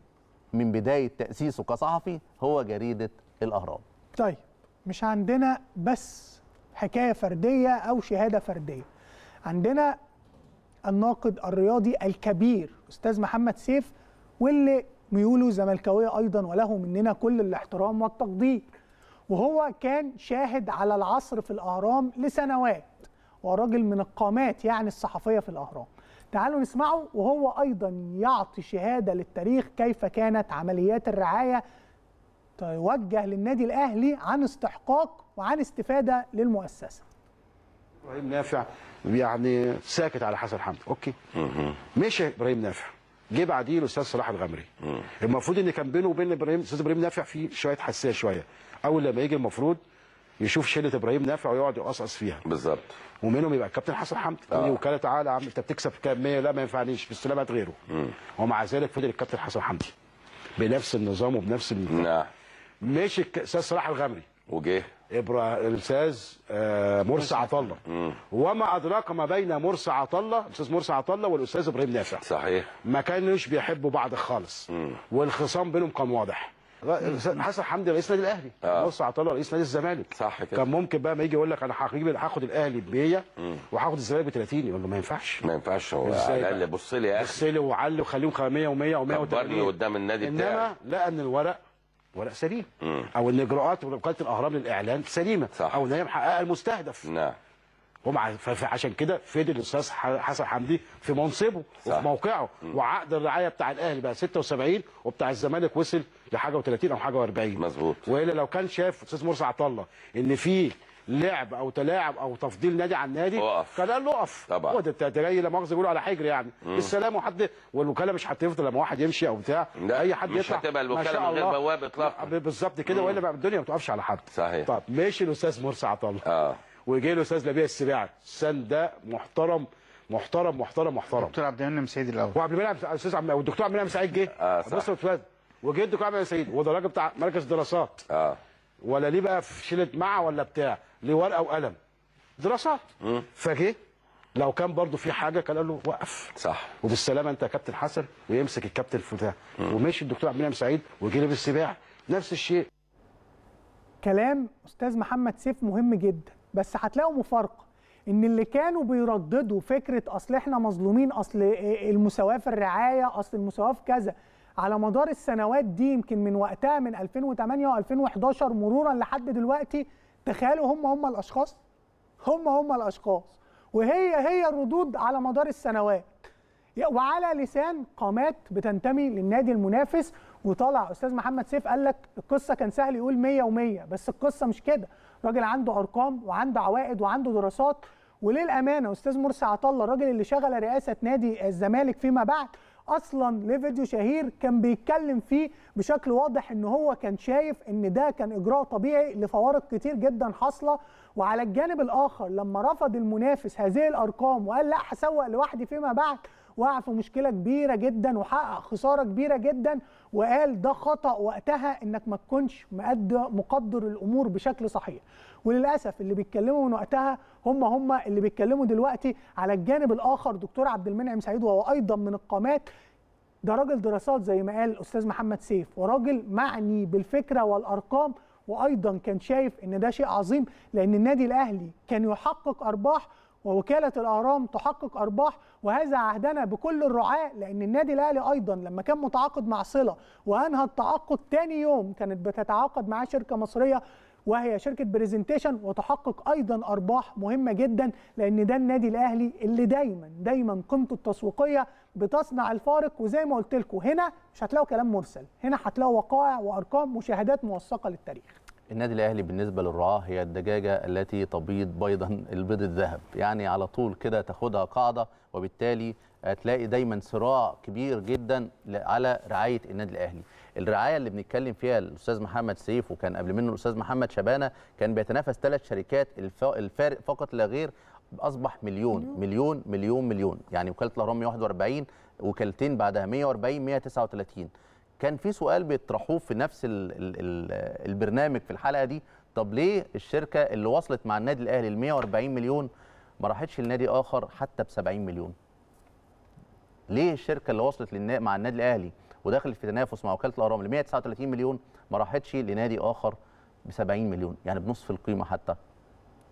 من بدايه تاسيسه كصحفي هو جريده الاهرام طيب مش عندنا بس حكايه فرديه او شهاده فرديه عندنا الناقد الرياضي الكبير استاذ محمد سيف واللي ميوله زملكاويه ايضا وله مننا كل الاحترام والتقدير وهو كان شاهد على العصر في الأهرام لسنوات وراجل من القامات يعني الصحفية في الأهرام تعالوا نسمعه وهو أيضا يعطي شهادة للتاريخ كيف كانت عمليات الرعاية توجه للنادي الأهلي عن استحقاق وعن استفادة للمؤسسة إبراهيم نافع يعني ساكت على حسن حمدي أوكي مشي إبراهيم نافع جه بعديه الاستاذ صلاح الغمري المفروض ان كان بينه وبين ابراهيم استاذ ابراهيم نافع في شويه حساسيه شويه اول لما يجي المفروض يشوف شله ابراهيم نافع ويقعد يقصقص فيها بالظبط ومنهم يبقى الكابتن حسن حمدي آه. وكاله تعالى يا عم انت بتكسب كام 100 لا ما ينفعنيش في السلامات غيره مم. ومع ذلك فضل الكابتن حسن حمدي بنفس النظام وبنفس نعم مشي الاستاذ صلاح الغمري وجه ابرا الاستاذ آه، مرسي عطا الله وما ادراك ما بين مرسي عطا الله الاستاذ مرسي عطا الله والاستاذ ابراهيم نافع صحيح ما كانوش بيحبوا بعض خالص والخصام بينهم كان واضح حسن حمدي رئيس النادي الاهلي آه. نصر عطله رئيس نادي الزمالك صح كده كان ممكن بقى ما يجي يقول لك انا هجيب هاخد الاهلي ب 100 وهاخد الزمالك ب 30 يقول له ما ينفعش ما ينفعش هو على بص لي يا اخي بص لي وعلي وخليهم 100 و100 و180 كبرني قدام النادي بتاعي انما لقى ان الورق ورق سليم مم. او ان اجراءات وقايه الاهرام للاعلان سليمه صح. او ان هي محققه المستهدف نعم عشان كده فضل الاستاذ حسن حمدي في منصبه صح. وفي موقعه م. وعقد الرعايه بتاع الاهلي بقى 76 وبتاع الزمالك وصل لحاجه و30 او حاجه و40 مظبوط والا لو كان شاف استاذ مرسي عطله ان في لعب او تلاعب او تفضيل نادي عن نادي وقف. كان قال له اقف طبعا هو ده جاي لا مؤاخذه بيقولوا على حجر يعني مم. السلام وحد والوكاله مش هتفضل لما واحد يمشي او بتاع لا. اي حد مش يطلع مش هتبقى الوكاله من غير بواب اطلاقا بالظبط كده والا الدنيا ما بتقفش على حد صحيح طب ماشي الاستاذ مرسي عطله اه وجه له استاذ لبيع السباعي السن ده محترم محترم محترم محترم دكتور عبد المنعم سعيد الاول وعبد المنعم استاذ عم والدكتور عبد المنعم سعيد جه آه بص وجه الدكتور عبد المنعم سعيد وده راجل بتاع مركز دراسات اه ولا ليه بقى في شله مع ولا بتاع ليه ورقه وقلم دراسات فجه لو كان برضه في حاجه كان قال له وقف صح وبالسلامه انت يا كابتن حسن ويمسك الكابتن بتاع ومشي الدكتور عبد المنعم سعيد وجه لبس سباع نفس الشيء كلام استاذ محمد سيف مهم جدا بس هتلاقوا مفارقه ان اللي كانوا بيرددوا فكره اصل احنا مظلومين اصل المساواه في الرعايه اصل المساواه في كذا على مدار السنوات دي يمكن من وقتها من 2008 و2011 مرورا لحد دلوقتي تخيلوا هم هم الاشخاص هم هم الاشخاص وهي هي الردود على مدار السنوات وعلى لسان قامات بتنتمي للنادي المنافس وطلع استاذ محمد سيف قال لك القصه كان سهل يقول 100 و100 بس القصه مش كده راجل عنده ارقام وعنده عوائد وعنده دراسات وللامانه استاذ مرسي عطله الراجل اللي شغل رئاسه نادي الزمالك فيما بعد اصلا ليه فيديو شهير كان بيتكلم فيه بشكل واضح ان هو كان شايف ان ده كان اجراء طبيعي لفوارق كتير جدا حاصله وعلى الجانب الاخر لما رفض المنافس هذه الارقام وقال لا هسوق لوحدي فيما بعد وقع في مشكله كبيره جدا وحقق خساره كبيره جدا وقال ده خطا وقتها انك ما تكونش مقدر الامور بشكل صحيح وللاسف اللي بيتكلموا من وقتها هم هم اللي بيتكلموا دلوقتي على الجانب الاخر دكتور عبد المنعم سعيد وهو ايضا من القامات ده راجل دراسات زي ما قال الاستاذ محمد سيف وراجل معني بالفكره والارقام وايضا كان شايف ان ده شيء عظيم لان النادي الاهلي كان يحقق ارباح ووكاله الاهرام تحقق ارباح وهذا عهدنا بكل الرعاه لان النادي الاهلي ايضا لما كان متعاقد مع صله وانهى التعاقد ثاني يوم كانت بتتعاقد معاه شركه مصريه وهي شركه برزنتيشن وتحقق ايضا ارباح مهمه جدا لان ده النادي الاهلي اللي دايما دايما قيمته التسويقيه بتصنع الفارق وزي ما قلت لكم هنا مش هتلاقوا كلام مرسل هنا هتلاقوا وقائع وارقام مشاهدات موثقه للتاريخ النادي الاهلي بالنسبه للرعاه هي الدجاجه التي تبيض بيضا البيض الذهب يعني على طول كده تاخدها قاعده وبالتالي هتلاقي دايما صراع كبير جدا على رعايه النادي الاهلي الرعايه اللي بنتكلم فيها الاستاذ محمد سيف وكان قبل منه الاستاذ محمد شبانه كان بيتنافس ثلاث شركات الفارق فقط لا غير اصبح مليون مليون مليون مليون يعني وكاله الاهرام 141 وكالتين بعدها 140 139 كان في سؤال بيطرحوه في نفس الـ الـ الـ البرنامج في الحلقه دي طب ليه الشركه اللي وصلت مع النادي الاهلي ال 140 مليون ما راحتش لنادي اخر حتى ب 70 مليون ليه الشركه اللي وصلت مع النادي الاهلي ودخلت في تنافس مع وكاله الاهرام ل 139 مليون ما راحتش لنادي اخر ب 70 مليون يعني بنصف القيمه حتى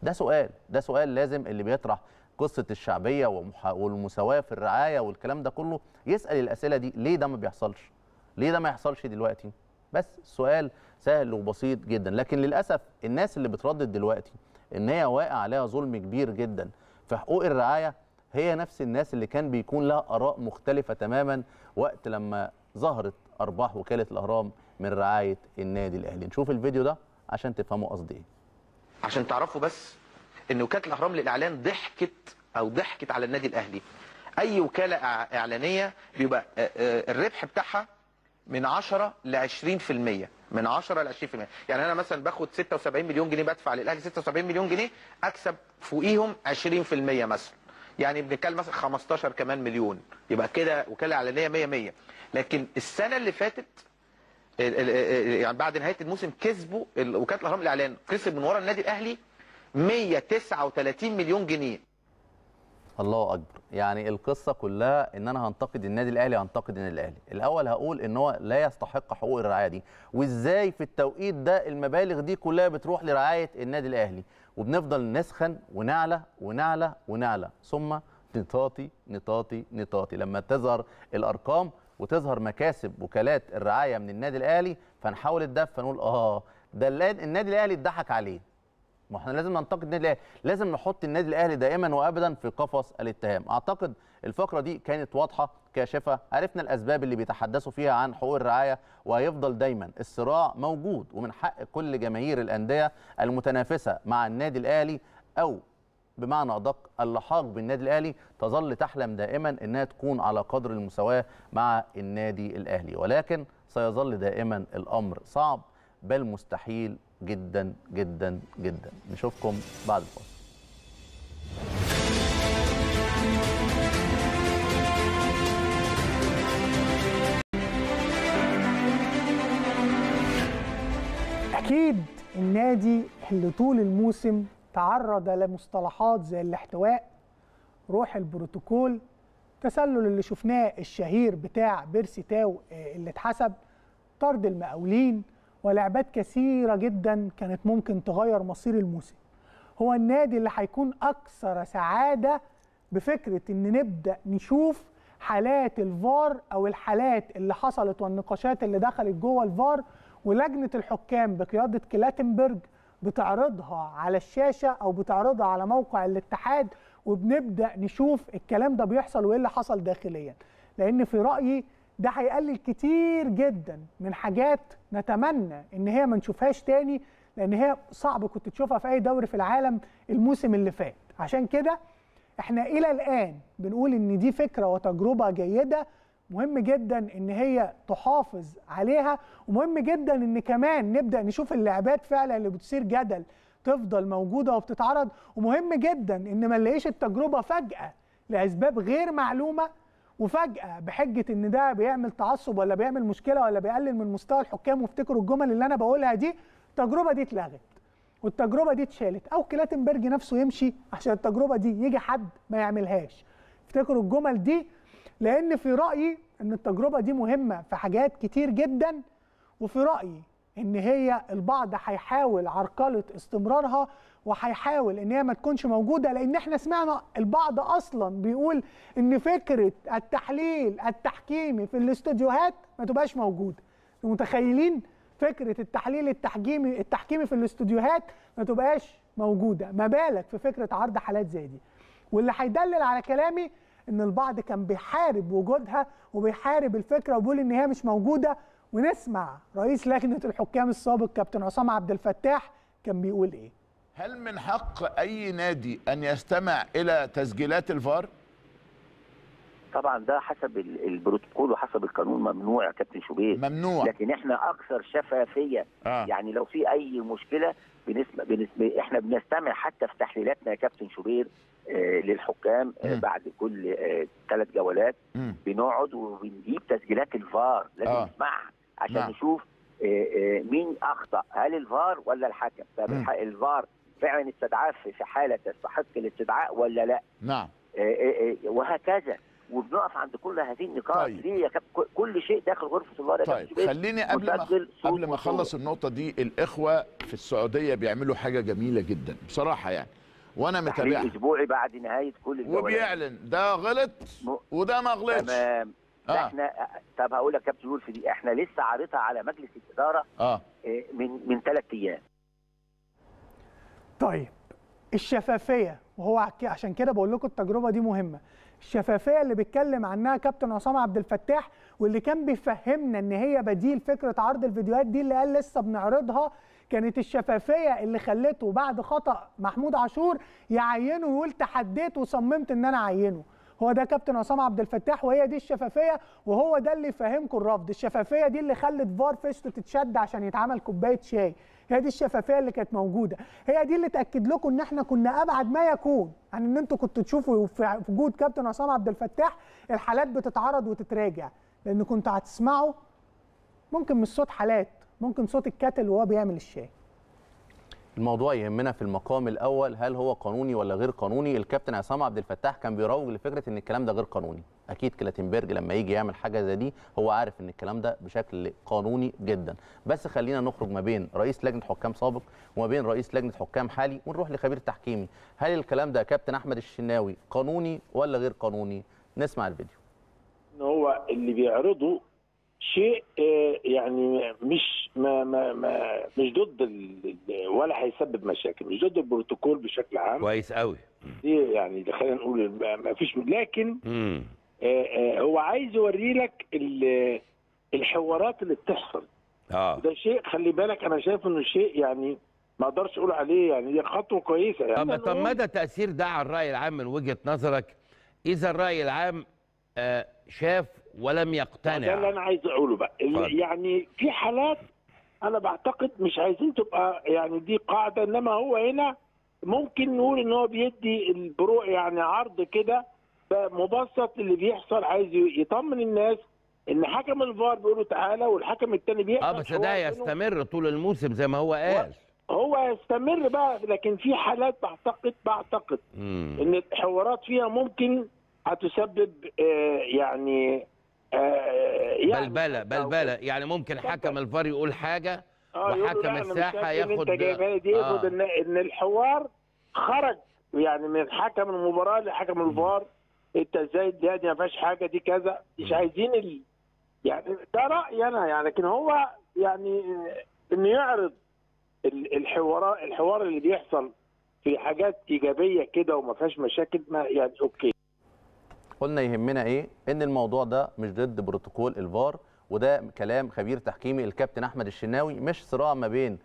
ده سؤال ده سؤال لازم اللي بيطرح قصه الشعبيه والمساواه في الرعايه والكلام ده كله يسال الاسئله دي ليه ده ما بيحصلش ليه ده ما يحصلش دلوقتي بس سؤال سهل وبسيط جدا لكن للاسف الناس اللي بتردد دلوقتي ان هي واقع عليها ظلم كبير جدا في حقوق الرعايه هي نفس الناس اللي كان بيكون لها اراء مختلفه تماما وقت لما ظهرت ارباح وكاله الاهرام من رعايه النادي الاهلي نشوف الفيديو ده عشان تفهموا قصدي ايه عشان تعرفوا بس ان وكاله الاهرام للاعلان ضحكت او ضحكت على النادي الاهلي اي وكاله اعلانيه بيبقى آه، آه، الربح بتاعها من 10 ل 20% من 10 ل 20% يعني انا مثلا باخد 76 مليون جنيه بدفع للاهلي 76 مليون جنيه اكسب فوقيهم 20% مثلا يعني بنتكلم مثلا 15 كمان مليون يبقى كده وكاله اعلانيه 100 100 لكن السنه اللي فاتت يعني بعد نهايه الموسم كسبوا وكاله الاهرام الاعلان كسب من ورا النادي الاهلي 139 مليون جنيه الله اكبر يعني القصه كلها ان انا هنتقد النادي الاهلي هنتقد النادي الاهلي الاول هقول ان هو لا يستحق حقوق الرعايه دي وازاي في التوقيت ده المبالغ دي كلها بتروح لرعايه النادي الاهلي وبنفضل نسخن ونعلى ونعلى ونعلى ثم نطاطي نطاطي نطاطي لما تظهر الارقام وتظهر مكاسب وكالات الرعايه من النادي الاهلي فنحاول الدف نقول اه ده النادي الاهلي اتضحك عليه ما احنا لازم ننتقد النادي الاهلي لازم نحط النادي الاهلي دائما وابدا في قفص الاتهام اعتقد الفقره دي كانت واضحه كاشفه عرفنا الاسباب اللي بيتحدثوا فيها عن حقوق الرعايه وهيفضل دايما الصراع موجود ومن حق كل جماهير الانديه المتنافسه مع النادي الاهلي او بمعنى ادق اللحاق بالنادي الاهلي تظل تحلم دائما انها تكون على قدر المساواه مع النادي الاهلي ولكن سيظل دائما الامر صعب بل مستحيل جدا جدا جدا نشوفكم بعد الفاصل أكيد النادي اللي طول الموسم تعرض لمصطلحات زي الاحتواء روح البروتوكول تسلل اللي شفناه الشهير بتاع بيرسي تاو آه، اللي اتحسب طرد المقاولين ولعبات كثيره جدا كانت ممكن تغير مصير الموسم هو النادي اللي هيكون اكثر سعاده بفكره ان نبدا نشوف حالات الفار او الحالات اللي حصلت والنقاشات اللي دخلت جوه الفار ولجنه الحكام بقياده كلاتنبرج بتعرضها على الشاشه او بتعرضها على موقع الاتحاد وبنبدا نشوف الكلام ده بيحصل وايه اللي حصل داخليا لان في رايي ده هيقلل كتير جدا من حاجات نتمنى ان هي ما نشوفهاش تاني لان هي صعب كنت تشوفها في اي دوري في العالم الموسم اللي فات عشان كده احنا الى الان بنقول ان دي فكره وتجربه جيده مهم جدا ان هي تحافظ عليها ومهم جدا ان كمان نبدا نشوف اللعبات فعلا اللي بتثير جدل تفضل موجوده وبتتعرض ومهم جدا ان ما نلاقيش التجربه فجاه لاسباب غير معلومه وفجاه بحجه ان ده بيعمل تعصب ولا بيعمل مشكله ولا بيقلل من مستوى الحكام وافتكروا الجمل اللي انا بقولها دي التجربه دي اتلغت والتجربه دي اتشالت او كلاتنبرج نفسه يمشي عشان التجربه دي يجي حد ما يعملهاش افتكروا الجمل دي لان في رايي ان التجربه دي مهمه في حاجات كتير جدا وفي رايي ان هي البعض هيحاول عرقله استمرارها وهيحاول ان هي ما تكونش موجوده لان احنا سمعنا البعض اصلا بيقول ان فكره التحليل التحكيمي في الاستوديوهات ما تبقاش موجوده متخيلين فكره التحليل التحكيمي التحكيمي في الاستوديوهات ما تبقاش موجوده ما بالك في فكره عرض حالات زي دي واللي هيدلل على كلامي ان البعض كان بيحارب وجودها وبيحارب الفكره وبيقول ان هي مش موجوده ونسمع رئيس لجنه الحكام السابق كابتن عصام عبد الفتاح كان بيقول ايه هل من حق اي نادي ان يستمع الى تسجيلات الفار طبعا ده حسب البروتوكول وحسب القانون ممنوع يا كابتن شوبير ممنوع لكن احنا اكثر شفافيه آه. يعني لو في اي مشكله بنسمع بنسمع احنا بنستمع حتى في تحليلاتنا يا كابتن شوبير آه، للحكام آه، م. بعد كل آه، ثلاث جولات م. بنقعد وبنجيب تسجيلات الفار لازم آه. نسمعها عشان نعم. نشوف مين اخطا هل الفار ولا الحكم الفار فعلا استدعاه في حاله تستحق الاستدعاء ولا لا نعم آه، آه، آه، وهكذا وبنقف عند كل هذه النقاط طيب. ليه كل شيء داخل غرفه الورق طيب خليني قبل ما قبل ما اخلص النقطه دي الاخوه في السعوديه بيعملوا حاجه جميله جدا بصراحه يعني وانا متابعها اسبوعي بعد نهايه كل الجولات وبيعلن ده غلط وده ما غلطش تمام آه. احنا طب هقول لك يا كابتن في دي احنا لسه عارضها على مجلس الاداره آه. من من ثلاث ايام طيب الشفافيه وهو عشان كده بقول لكم التجربه دي مهمه الشفافيه اللي بيتكلم عنها كابتن عصام عبد الفتاح واللي كان بيفهمنا ان هي بديل فكره عرض الفيديوهات دي اللي قال لسه بنعرضها كانت الشفافيه اللي خلته بعد خطا محمود عاشور يعينه ويقول تحديت وصممت ان انا اعينه هو ده كابتن عصام عبد الفتاح وهي دي الشفافيه وهو ده اللي فهمكم الرفض الشفافيه دي اللي خلت فار فيستو تتشد عشان يتعمل كوبايه شاي هي دي الشفافيه اللي كانت موجوده هي دي اللي تاكد لكم ان احنا كنا ابعد ما يكون عن يعني ان انتوا كنتوا تشوفوا في وجود كابتن عصام عبد الفتاح الحالات بتتعرض وتتراجع لان كنتوا هتسمعوا ممكن مش صوت حالات ممكن صوت الكاتل وهو بيعمل الشاي الموضوع يهمنا في المقام الاول هل هو قانوني ولا غير قانوني الكابتن عصام عبد الفتاح كان بيروج لفكره ان الكلام ده غير قانوني اكيد كلاتنبرج لما يجي يعمل حاجه زي دي هو عارف ان الكلام ده بشكل قانوني جدا بس خلينا نخرج ما بين رئيس لجنه حكام سابق وما بين رئيس لجنه حكام حالي ونروح لخبير تحكيمي هل الكلام ده يا كابتن احمد الشناوي قانوني ولا غير قانوني نسمع الفيديو هو اللي بيعرضه شيء آه، يعني مش ما ما ما مش ضد ولا هيسبب مشاكل مش ضد البروتوكول بشكل عام كويس قوي يعني خلينا نقول ما فيش لكن آه، آه، هو عايز يوري لك الحوارات اللي بتحصل اه ده شيء خلي بالك انا شايف انه شيء يعني ما اقدرش اقول عليه يعني دي خطوه كويسه يعني طب طب مدى تاثير ده على الراي العام من وجهه نظرك اذا الراي العام شاف ولم يقتنع ده اللي انا عايز اقوله بقى طيب. يعني في حالات انا بعتقد مش عايزين تبقى يعني دي قاعده انما هو هنا ممكن نقول ان هو بيدي البرو يعني عرض كده مبسط اللي بيحصل عايز يطمن الناس ان حكم الفار بيقول تعالى والحكم الثاني بيحصل اه بس ده يستمر طول الموسم زي ما هو قال هو يستمر بقى لكن في حالات بعتقد بعتقد مم. ان الحوارات فيها ممكن هتسبب آه، يعني آه، يعني بلبله بلبله يعني ممكن حكم الفار يقول حاجه آه، وحكم الساحه ياخد دي آه. ان ان الحوار خرج يعني من حكم المباراه لحكم الفار انت ازاي دي ما فيهاش حاجه دي كذا مش عايزين ال... يعني ده رايي انا يعني لكن هو يعني انه يعرض الحوار الحوار اللي بيحصل في حاجات ايجابيه كده وما فيهاش مشاكل ما يعني اوكي قلنا يهمنا ايه ان الموضوع ده مش ضد بروتوكول الفار وده كلام خبير تحكيمي الكابتن احمد الشناوي مش صراع ما بين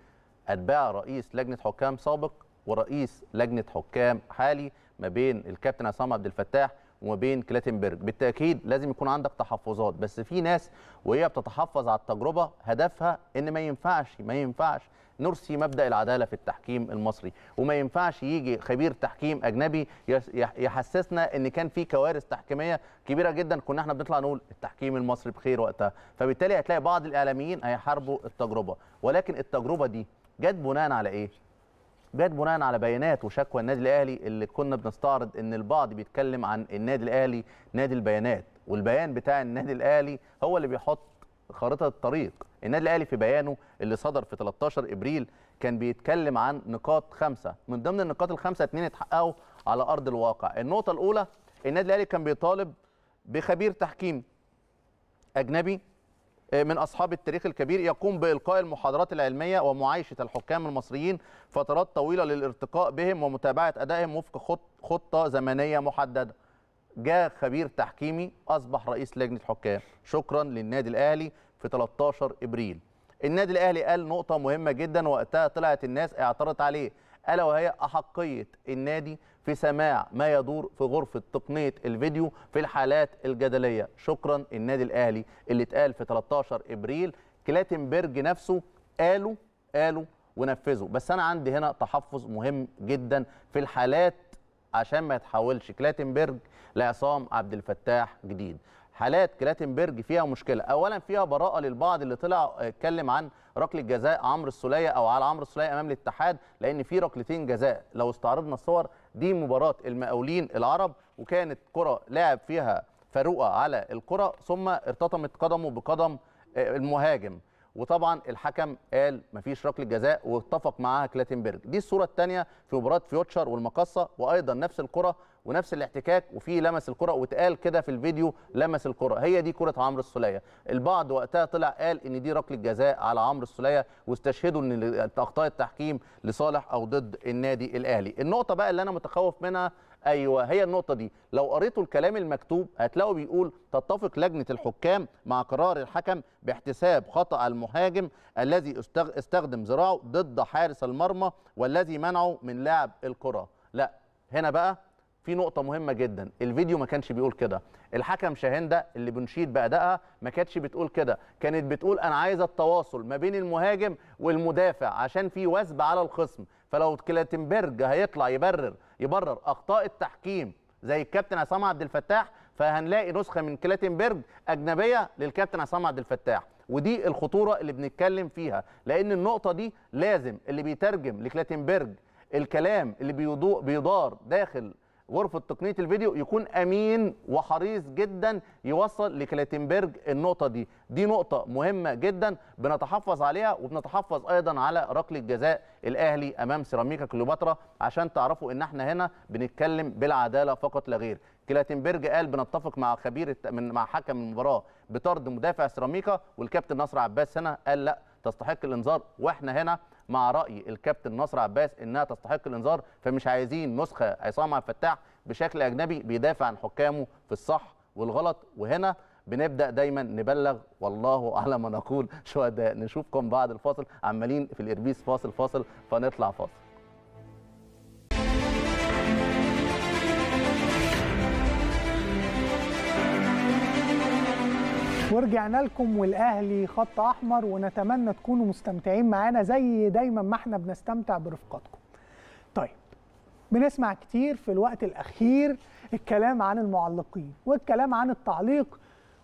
اتباع رئيس لجنه حكام سابق ورئيس لجنه حكام حالي ما بين الكابتن عصام عبد الفتاح وما بين كلاتنبرج بالتاكيد لازم يكون عندك تحفظات بس في ناس وهي بتتحفظ على التجربه هدفها ان ما ينفعش ما ينفعش نرسي مبدا العداله في التحكيم المصري وما ينفعش يجي خبير تحكيم اجنبي يحسسنا ان كان في كوارث تحكيميه كبيره جدا كنا احنا بنطلع نقول التحكيم المصري بخير وقتها فبالتالي هتلاقي بعض الاعلاميين هيحاربوا التجربه ولكن التجربه دي جت بناء على ايه جت بناء على بيانات وشكوى النادي الاهلي اللي كنا بنستعرض ان البعض بيتكلم عن النادي الاهلي نادي البيانات والبيان بتاع النادي الاهلي هو اللي بيحط خارطه الطريق النادي الاهلي في بيانه اللي صدر في 13 ابريل كان بيتكلم عن نقاط خمسه من ضمن النقاط الخمسه اثنين اتحققوا على ارض الواقع النقطه الاولى النادي الاهلي كان بيطالب بخبير تحكيم اجنبي آه، من اصحاب التاريخ الكبير يقوم بالقاء المحاضرات العلميه ومعايشه الحكام المصريين فترات طويله للارتقاء بهم ومتابعه ادائهم وفق خطه زمنيه محدده جاء خبير تحكيمي اصبح رئيس لجنه حكام شكرا للنادي الاهلي في 13 ابريل النادي الاهلي قال نقطه مهمه جدا وقتها طلعت الناس اعترضت عليه الا وهي احقيه النادي في سماع ما يدور في غرفه تقنيه الفيديو في الحالات الجدليه شكرا النادي الاهلي اللي اتقال في 13 ابريل كلاتنبرج نفسه قالوا قالوا ونفذوا بس انا عندي هنا تحفظ مهم جدا في الحالات عشان ما يتحولش كلاتنبرج لعصام عبد الفتاح جديد حالات كلاتنبرج فيها مشكله اولا فيها براءه للبعض اللي طلع آه، اتكلم عن ركله جزاء عمرو السوليه او على عمرو السوليه امام الاتحاد لان في ركلتين جزاء لو استعرضنا الصور دي مباراه المقاولين العرب وكانت كره لعب فيها فاروقه على الكره ثم ارتطمت قدمه بقدم آه، المهاجم وطبعا الحكم قال مفيش ركله جزاء واتفق معاها كلاتنبرج دي الصوره الثانيه في مباراه فيوتشر والمقصه وايضا نفس الكره ونفس الاحتكاك وفي لمس الكره واتقال كده في الفيديو لمس الكره هي دي كره عمرو السوليه البعض وقتها طلع قال ان دي ركله جزاء على عمرو السوليه واستشهدوا ان اخطاء التحكيم لصالح او ضد النادي الاهلي النقطه بقى اللي انا متخوف منها ايوه هي النقطه دي لو قريتوا الكلام المكتوب هتلاقوا بيقول تتفق لجنه الحكام مع قرار الحكم باحتساب خطا المهاجم الذي استخدم ذراعه ضد حارس المرمى والذي منعه من لعب الكره لا هنا بقى في نقطه مهمه جدا الفيديو ما كانش بيقول كده الحكم شاهين ده اللي بنشيد بادائها ما كانتش بتقول كده كانت بتقول انا عايزه التواصل ما بين المهاجم والمدافع عشان في وثب على الخصم فلو كلاتنبرج هيطلع يبرر يبرر اخطاء التحكيم زي الكابتن عصام عبد الفتاح فهنلاقي نسخه من كلاتنبرج اجنبيه للكابتن عصام عبد الفتاح ودي الخطوره اللي بنتكلم فيها لان النقطه دي لازم اللي بيترجم لكلاتنبرج الكلام اللي بيضار داخل غرفه تقنيه الفيديو يكون امين وحريص جدا يوصل لكلاتنبرج النقطه دي دي نقطه مهمه جدا بنتحفظ عليها وبنتحفظ ايضا على ركله جزاء الاهلي امام سيراميكا كليوباترا عشان تعرفوا ان احنا هنا بنتكلم بالعداله فقط لا غير كلاتنبرج قال بنتفق مع خبير مع حكم المباراه بطرد مدافع سيراميكا والكابتن نصر عباس هنا قال لا تستحق الانذار واحنا هنا مع راي الكابتن نصر عباس انها تستحق الانذار فمش عايزين نسخه عصام عبد الفتاح بشكل اجنبي بيدافع عن حكامه في الصح والغلط وهنا بنبدا دايما نبلغ والله اعلم ما نقول شهداء نشوفكم بعد الفاصل عمالين في الاربيس فاصل فاصل فنطلع فاصل ورجعنا لكم والاهلي خط احمر ونتمنى تكونوا مستمتعين معانا زي دايما ما احنا بنستمتع برفقاتكم. طيب بنسمع كتير في الوقت الاخير الكلام عن المعلقين والكلام عن التعليق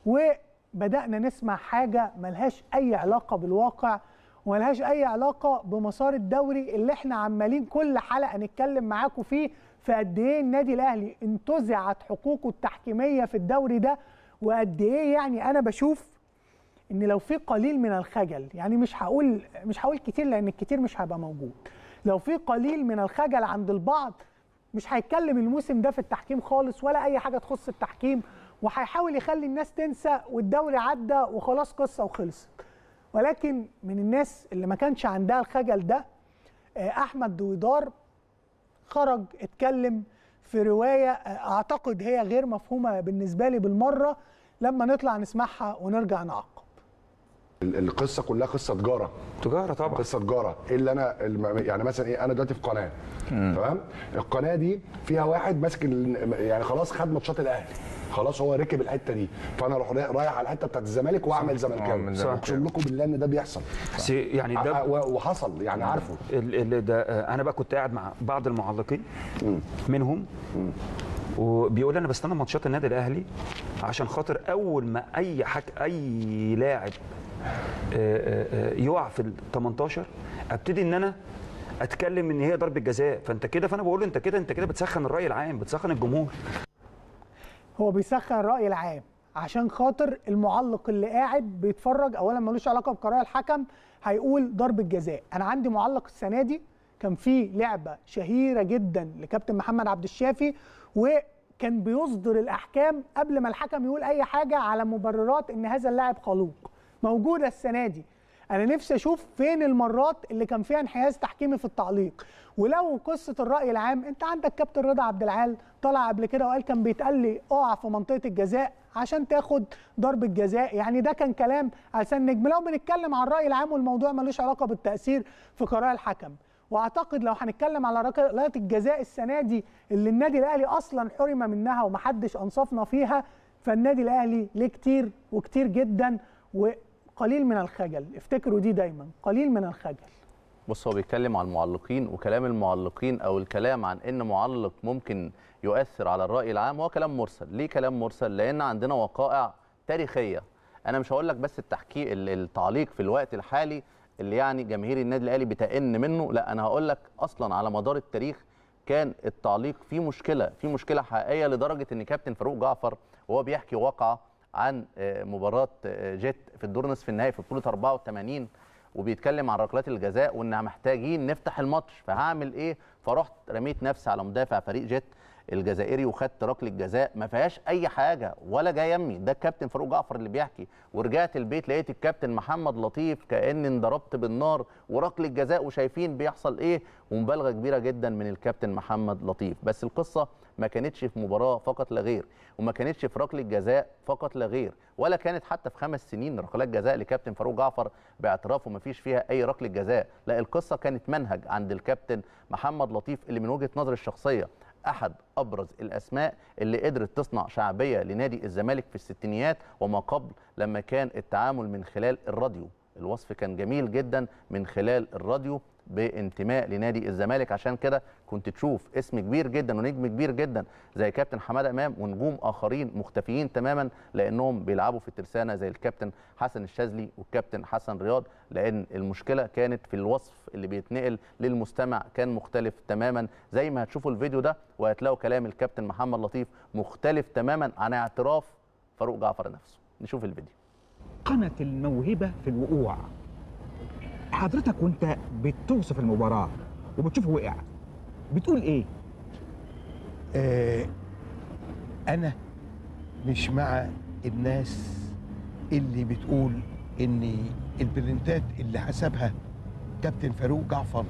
وبدانا نسمع حاجه ملهاش اي علاقه بالواقع وملهاش اي علاقه بمسار الدوري اللي احنا عمالين كل حلقه نتكلم معاكم فيه في قد ايه النادي الاهلي انتزعت حقوقه التحكيميه في الدوري ده وقد ايه يعني انا بشوف ان لو في قليل من الخجل يعني مش هقول مش هقول كتير لان الكتير مش هيبقى موجود لو في قليل من الخجل عند البعض مش هيتكلم الموسم ده في التحكيم خالص ولا اي حاجه تخص التحكيم وهيحاول يخلي الناس تنسى والدوري عدى وخلاص قصه وخلصت ولكن من الناس اللي ما كانش عندها الخجل ده آه، احمد دويدار خرج اتكلم في روايه اعتقد هي غير مفهومه بالنسبه لي بالمره لما نطلع نسمعها ونرجع نعق القصه كلها قصه تجاره تجاره طبعا قصه تجاره اللي انا يعني مثلا ايه انا دلوقتي في قناه تمام القناه دي فيها واحد ماسك يعني خلاص خد ماتشات الاهلي خلاص هو ركب الحته دي فانا اروح رايح على الحته بتاعت الزمالك واعمل زملكاوي اقسم لكم بالله ان ده بيحصل يعني ده وحصل يعني عارفه اللي ده آه، انا بقى كنت قاعد مع بعض المعلقين منهم وبيقول انا بستنى ماتشات النادي الاهلي عشان خاطر اول ما اي حك اي لاعب آه، آه، آه، يقع في ال 18 ابتدي ان انا اتكلم ان هي ضربه جزاء فانت كده فانا بقول انت كده انت كده بتسخن الراي العام بتسخن الجمهور هو بيسخن الراي العام عشان خاطر المعلق اللي قاعد بيتفرج اولا ملوش علاقه بقرار الحكم هيقول ضربه جزاء انا عندي معلق السنه دي كان في لعبه شهيره جدا لكابتن محمد عبد الشافي وكان بيصدر الاحكام قبل ما الحكم يقول اي حاجه على مبررات ان هذا اللاعب خلوق موجوده السنه دي انا نفسي اشوف فين المرات اللي كان فيها انحياز تحكيمي في التعليق ولو قصه الراي العام انت عندك كابتن رضا عبد العال طلع قبل كده وقال كان بيتقال لي اقع في منطقه الجزاء عشان تاخد ضربه جزاء يعني ده كان كلام على نجم لو بنتكلم عن الراي العام والموضوع ملوش علاقه بالتاثير في قرار الحكم واعتقد لو هنتكلم على ركلات الجزاء السنه دي اللي النادي الاهلي اصلا حرم منها ومحدش انصفنا فيها فالنادي الاهلي ليه كتير وكتير جدا و قليل من الخجل افتكروا دي دايما قليل من الخجل بص هو بيتكلم عن المعلقين وكلام المعلقين او الكلام عن ان معلق ممكن يؤثر على الراي العام هو كلام مرسل ليه كلام مرسل لان عندنا وقائع تاريخيه انا مش هقول لك بس التحقيق التعليق في الوقت الحالي اللي يعني جماهير النادي الاهلي بتأن منه لا انا هقول لك اصلا على مدار التاريخ كان التعليق فيه مشكله في مشكله حقيقيه لدرجه ان كابتن فاروق جعفر وهو بيحكي واقعه عن آه، مباراه آه، جيت في الدور نصف النهائي في بطوله 84 وبيتكلم عن ركلات الجزاء وان محتاجين نفتح الماتش فهعمل ايه فرحت رميت نفسي على مدافع فريق جيت الجزائري وخدت ركله جزاء ما فيهاش اي حاجه ولا جاي يمي ده الكابتن فاروق جعفر اللي بيحكي ورجعت البيت لقيت الكابتن محمد لطيف كاني انضربت بالنار وركله جزاء وشايفين بيحصل ايه ومبالغه كبيره جدا من الكابتن محمد لطيف بس القصه ما كانتش في مباراه فقط لا غير وما كانتش في ركله جزاء فقط لا غير ولا كانت حتى في خمس سنين ركلات جزاء لكابتن فاروق جعفر باعترافه ما فيش فيها اي ركله جزاء لا القصه كانت منهج عند الكابتن محمد لطيف اللي من وجهه نظر الشخصيه احد ابرز الاسماء اللي قدرت تصنع شعبيه لنادي الزمالك في الستينيات وما قبل لما كان التعامل من خلال الراديو الوصف كان جميل جدا من خلال الراديو بانتماء لنادي الزمالك عشان كده كنت تشوف اسم كبير جدا ونجم كبير جدا زي كابتن حماده امام ونجوم اخرين مختفيين تماما لانهم بيلعبوا في الترسانه زي الكابتن حسن الشاذلي والكابتن حسن رياض لان المشكله كانت في الوصف اللي بيتنقل للمستمع كان مختلف تماما زي ما هتشوفوا الفيديو ده وهتلاقوا كلام الكابتن محمد لطيف مختلف تماما عن اعتراف فاروق جعفر نفسه نشوف الفيديو قنت الموهبه في الوقوع حضرتك وانت بتوصف المباراه وبتشوفه وقع بتقول ايه؟ آه انا مش مع الناس اللي بتقول ان البرنتات اللي حسبها كابتن فاروق جعفر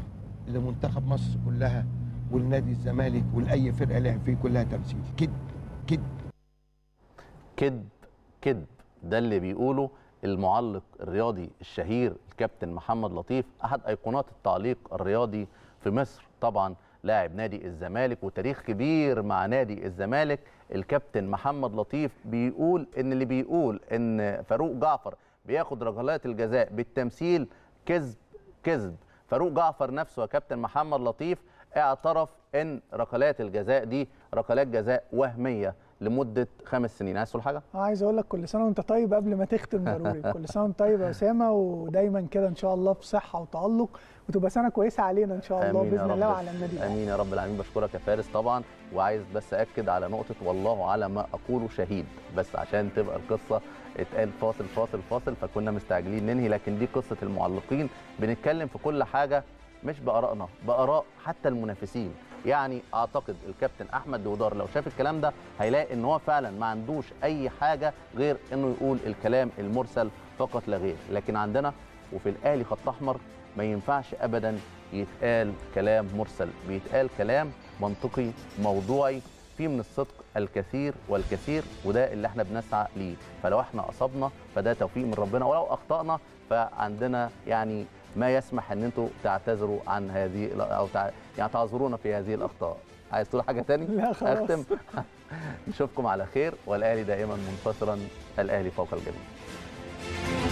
لمنتخب مصر كلها ولنادي الزمالك ولاي فرقه لعب فيه كلها تمثيل كد كذب كذب كذب ده اللي بيقوله المعلق الرياضي الشهير الكابتن محمد لطيف احد ايقونات التعليق الرياضي في مصر طبعا لاعب نادي الزمالك وتاريخ كبير مع نادي الزمالك الكابتن محمد لطيف بيقول ان اللي بيقول ان فاروق جعفر بياخد ركلات الجزاء بالتمثيل كذب كذب فاروق جعفر نفسه يا كابتن محمد لطيف اعترف ان ركلات الجزاء دي ركلات جزاء وهميه لمده خمس سنين عايز تقول حاجه اه عايز اقول لك كل سنه وانت طيب قبل ما تختم ضروري كل سنه وانت طيب يا اسامه ودايما كده ان شاء الله بصحه وتالق وتبقى سنه كويسه علينا ان شاء الله باذن الله وعلى النبي امين يا رب العالمين بشكرك يا فارس طبعا وعايز بس اكد على نقطه والله على ما اقوله شهيد بس عشان تبقى القصه اتقال فاصل فاصل فاصل فكنا مستعجلين ننهي لكن دي قصه المعلقين بنتكلم في كل حاجه مش بارائنا باراء حتى المنافسين يعني اعتقد الكابتن احمد دودار لو شاف الكلام ده هيلاقي ان هو فعلا ما عندوش اي حاجه غير انه يقول الكلام المرسل فقط لا غير لكن عندنا وفي الاهلي خط احمر ما ينفعش ابدا يتقال كلام مرسل بيتقال كلام منطقي موضوعي فيه من الصدق الكثير والكثير وده اللي احنا بنسعى ليه فلو احنا اصبنا فده توفيق من ربنا ولو اخطانا فعندنا يعني ما يسمح ان انتوا تعتذروا عن هذه او تع... يعني تعذرونا في هذه الاخطاء عايز تقول حاجه تاني لا خلاص اختم نشوفكم على خير والاهلي دائما منتصرا الاهلي فوق الجميع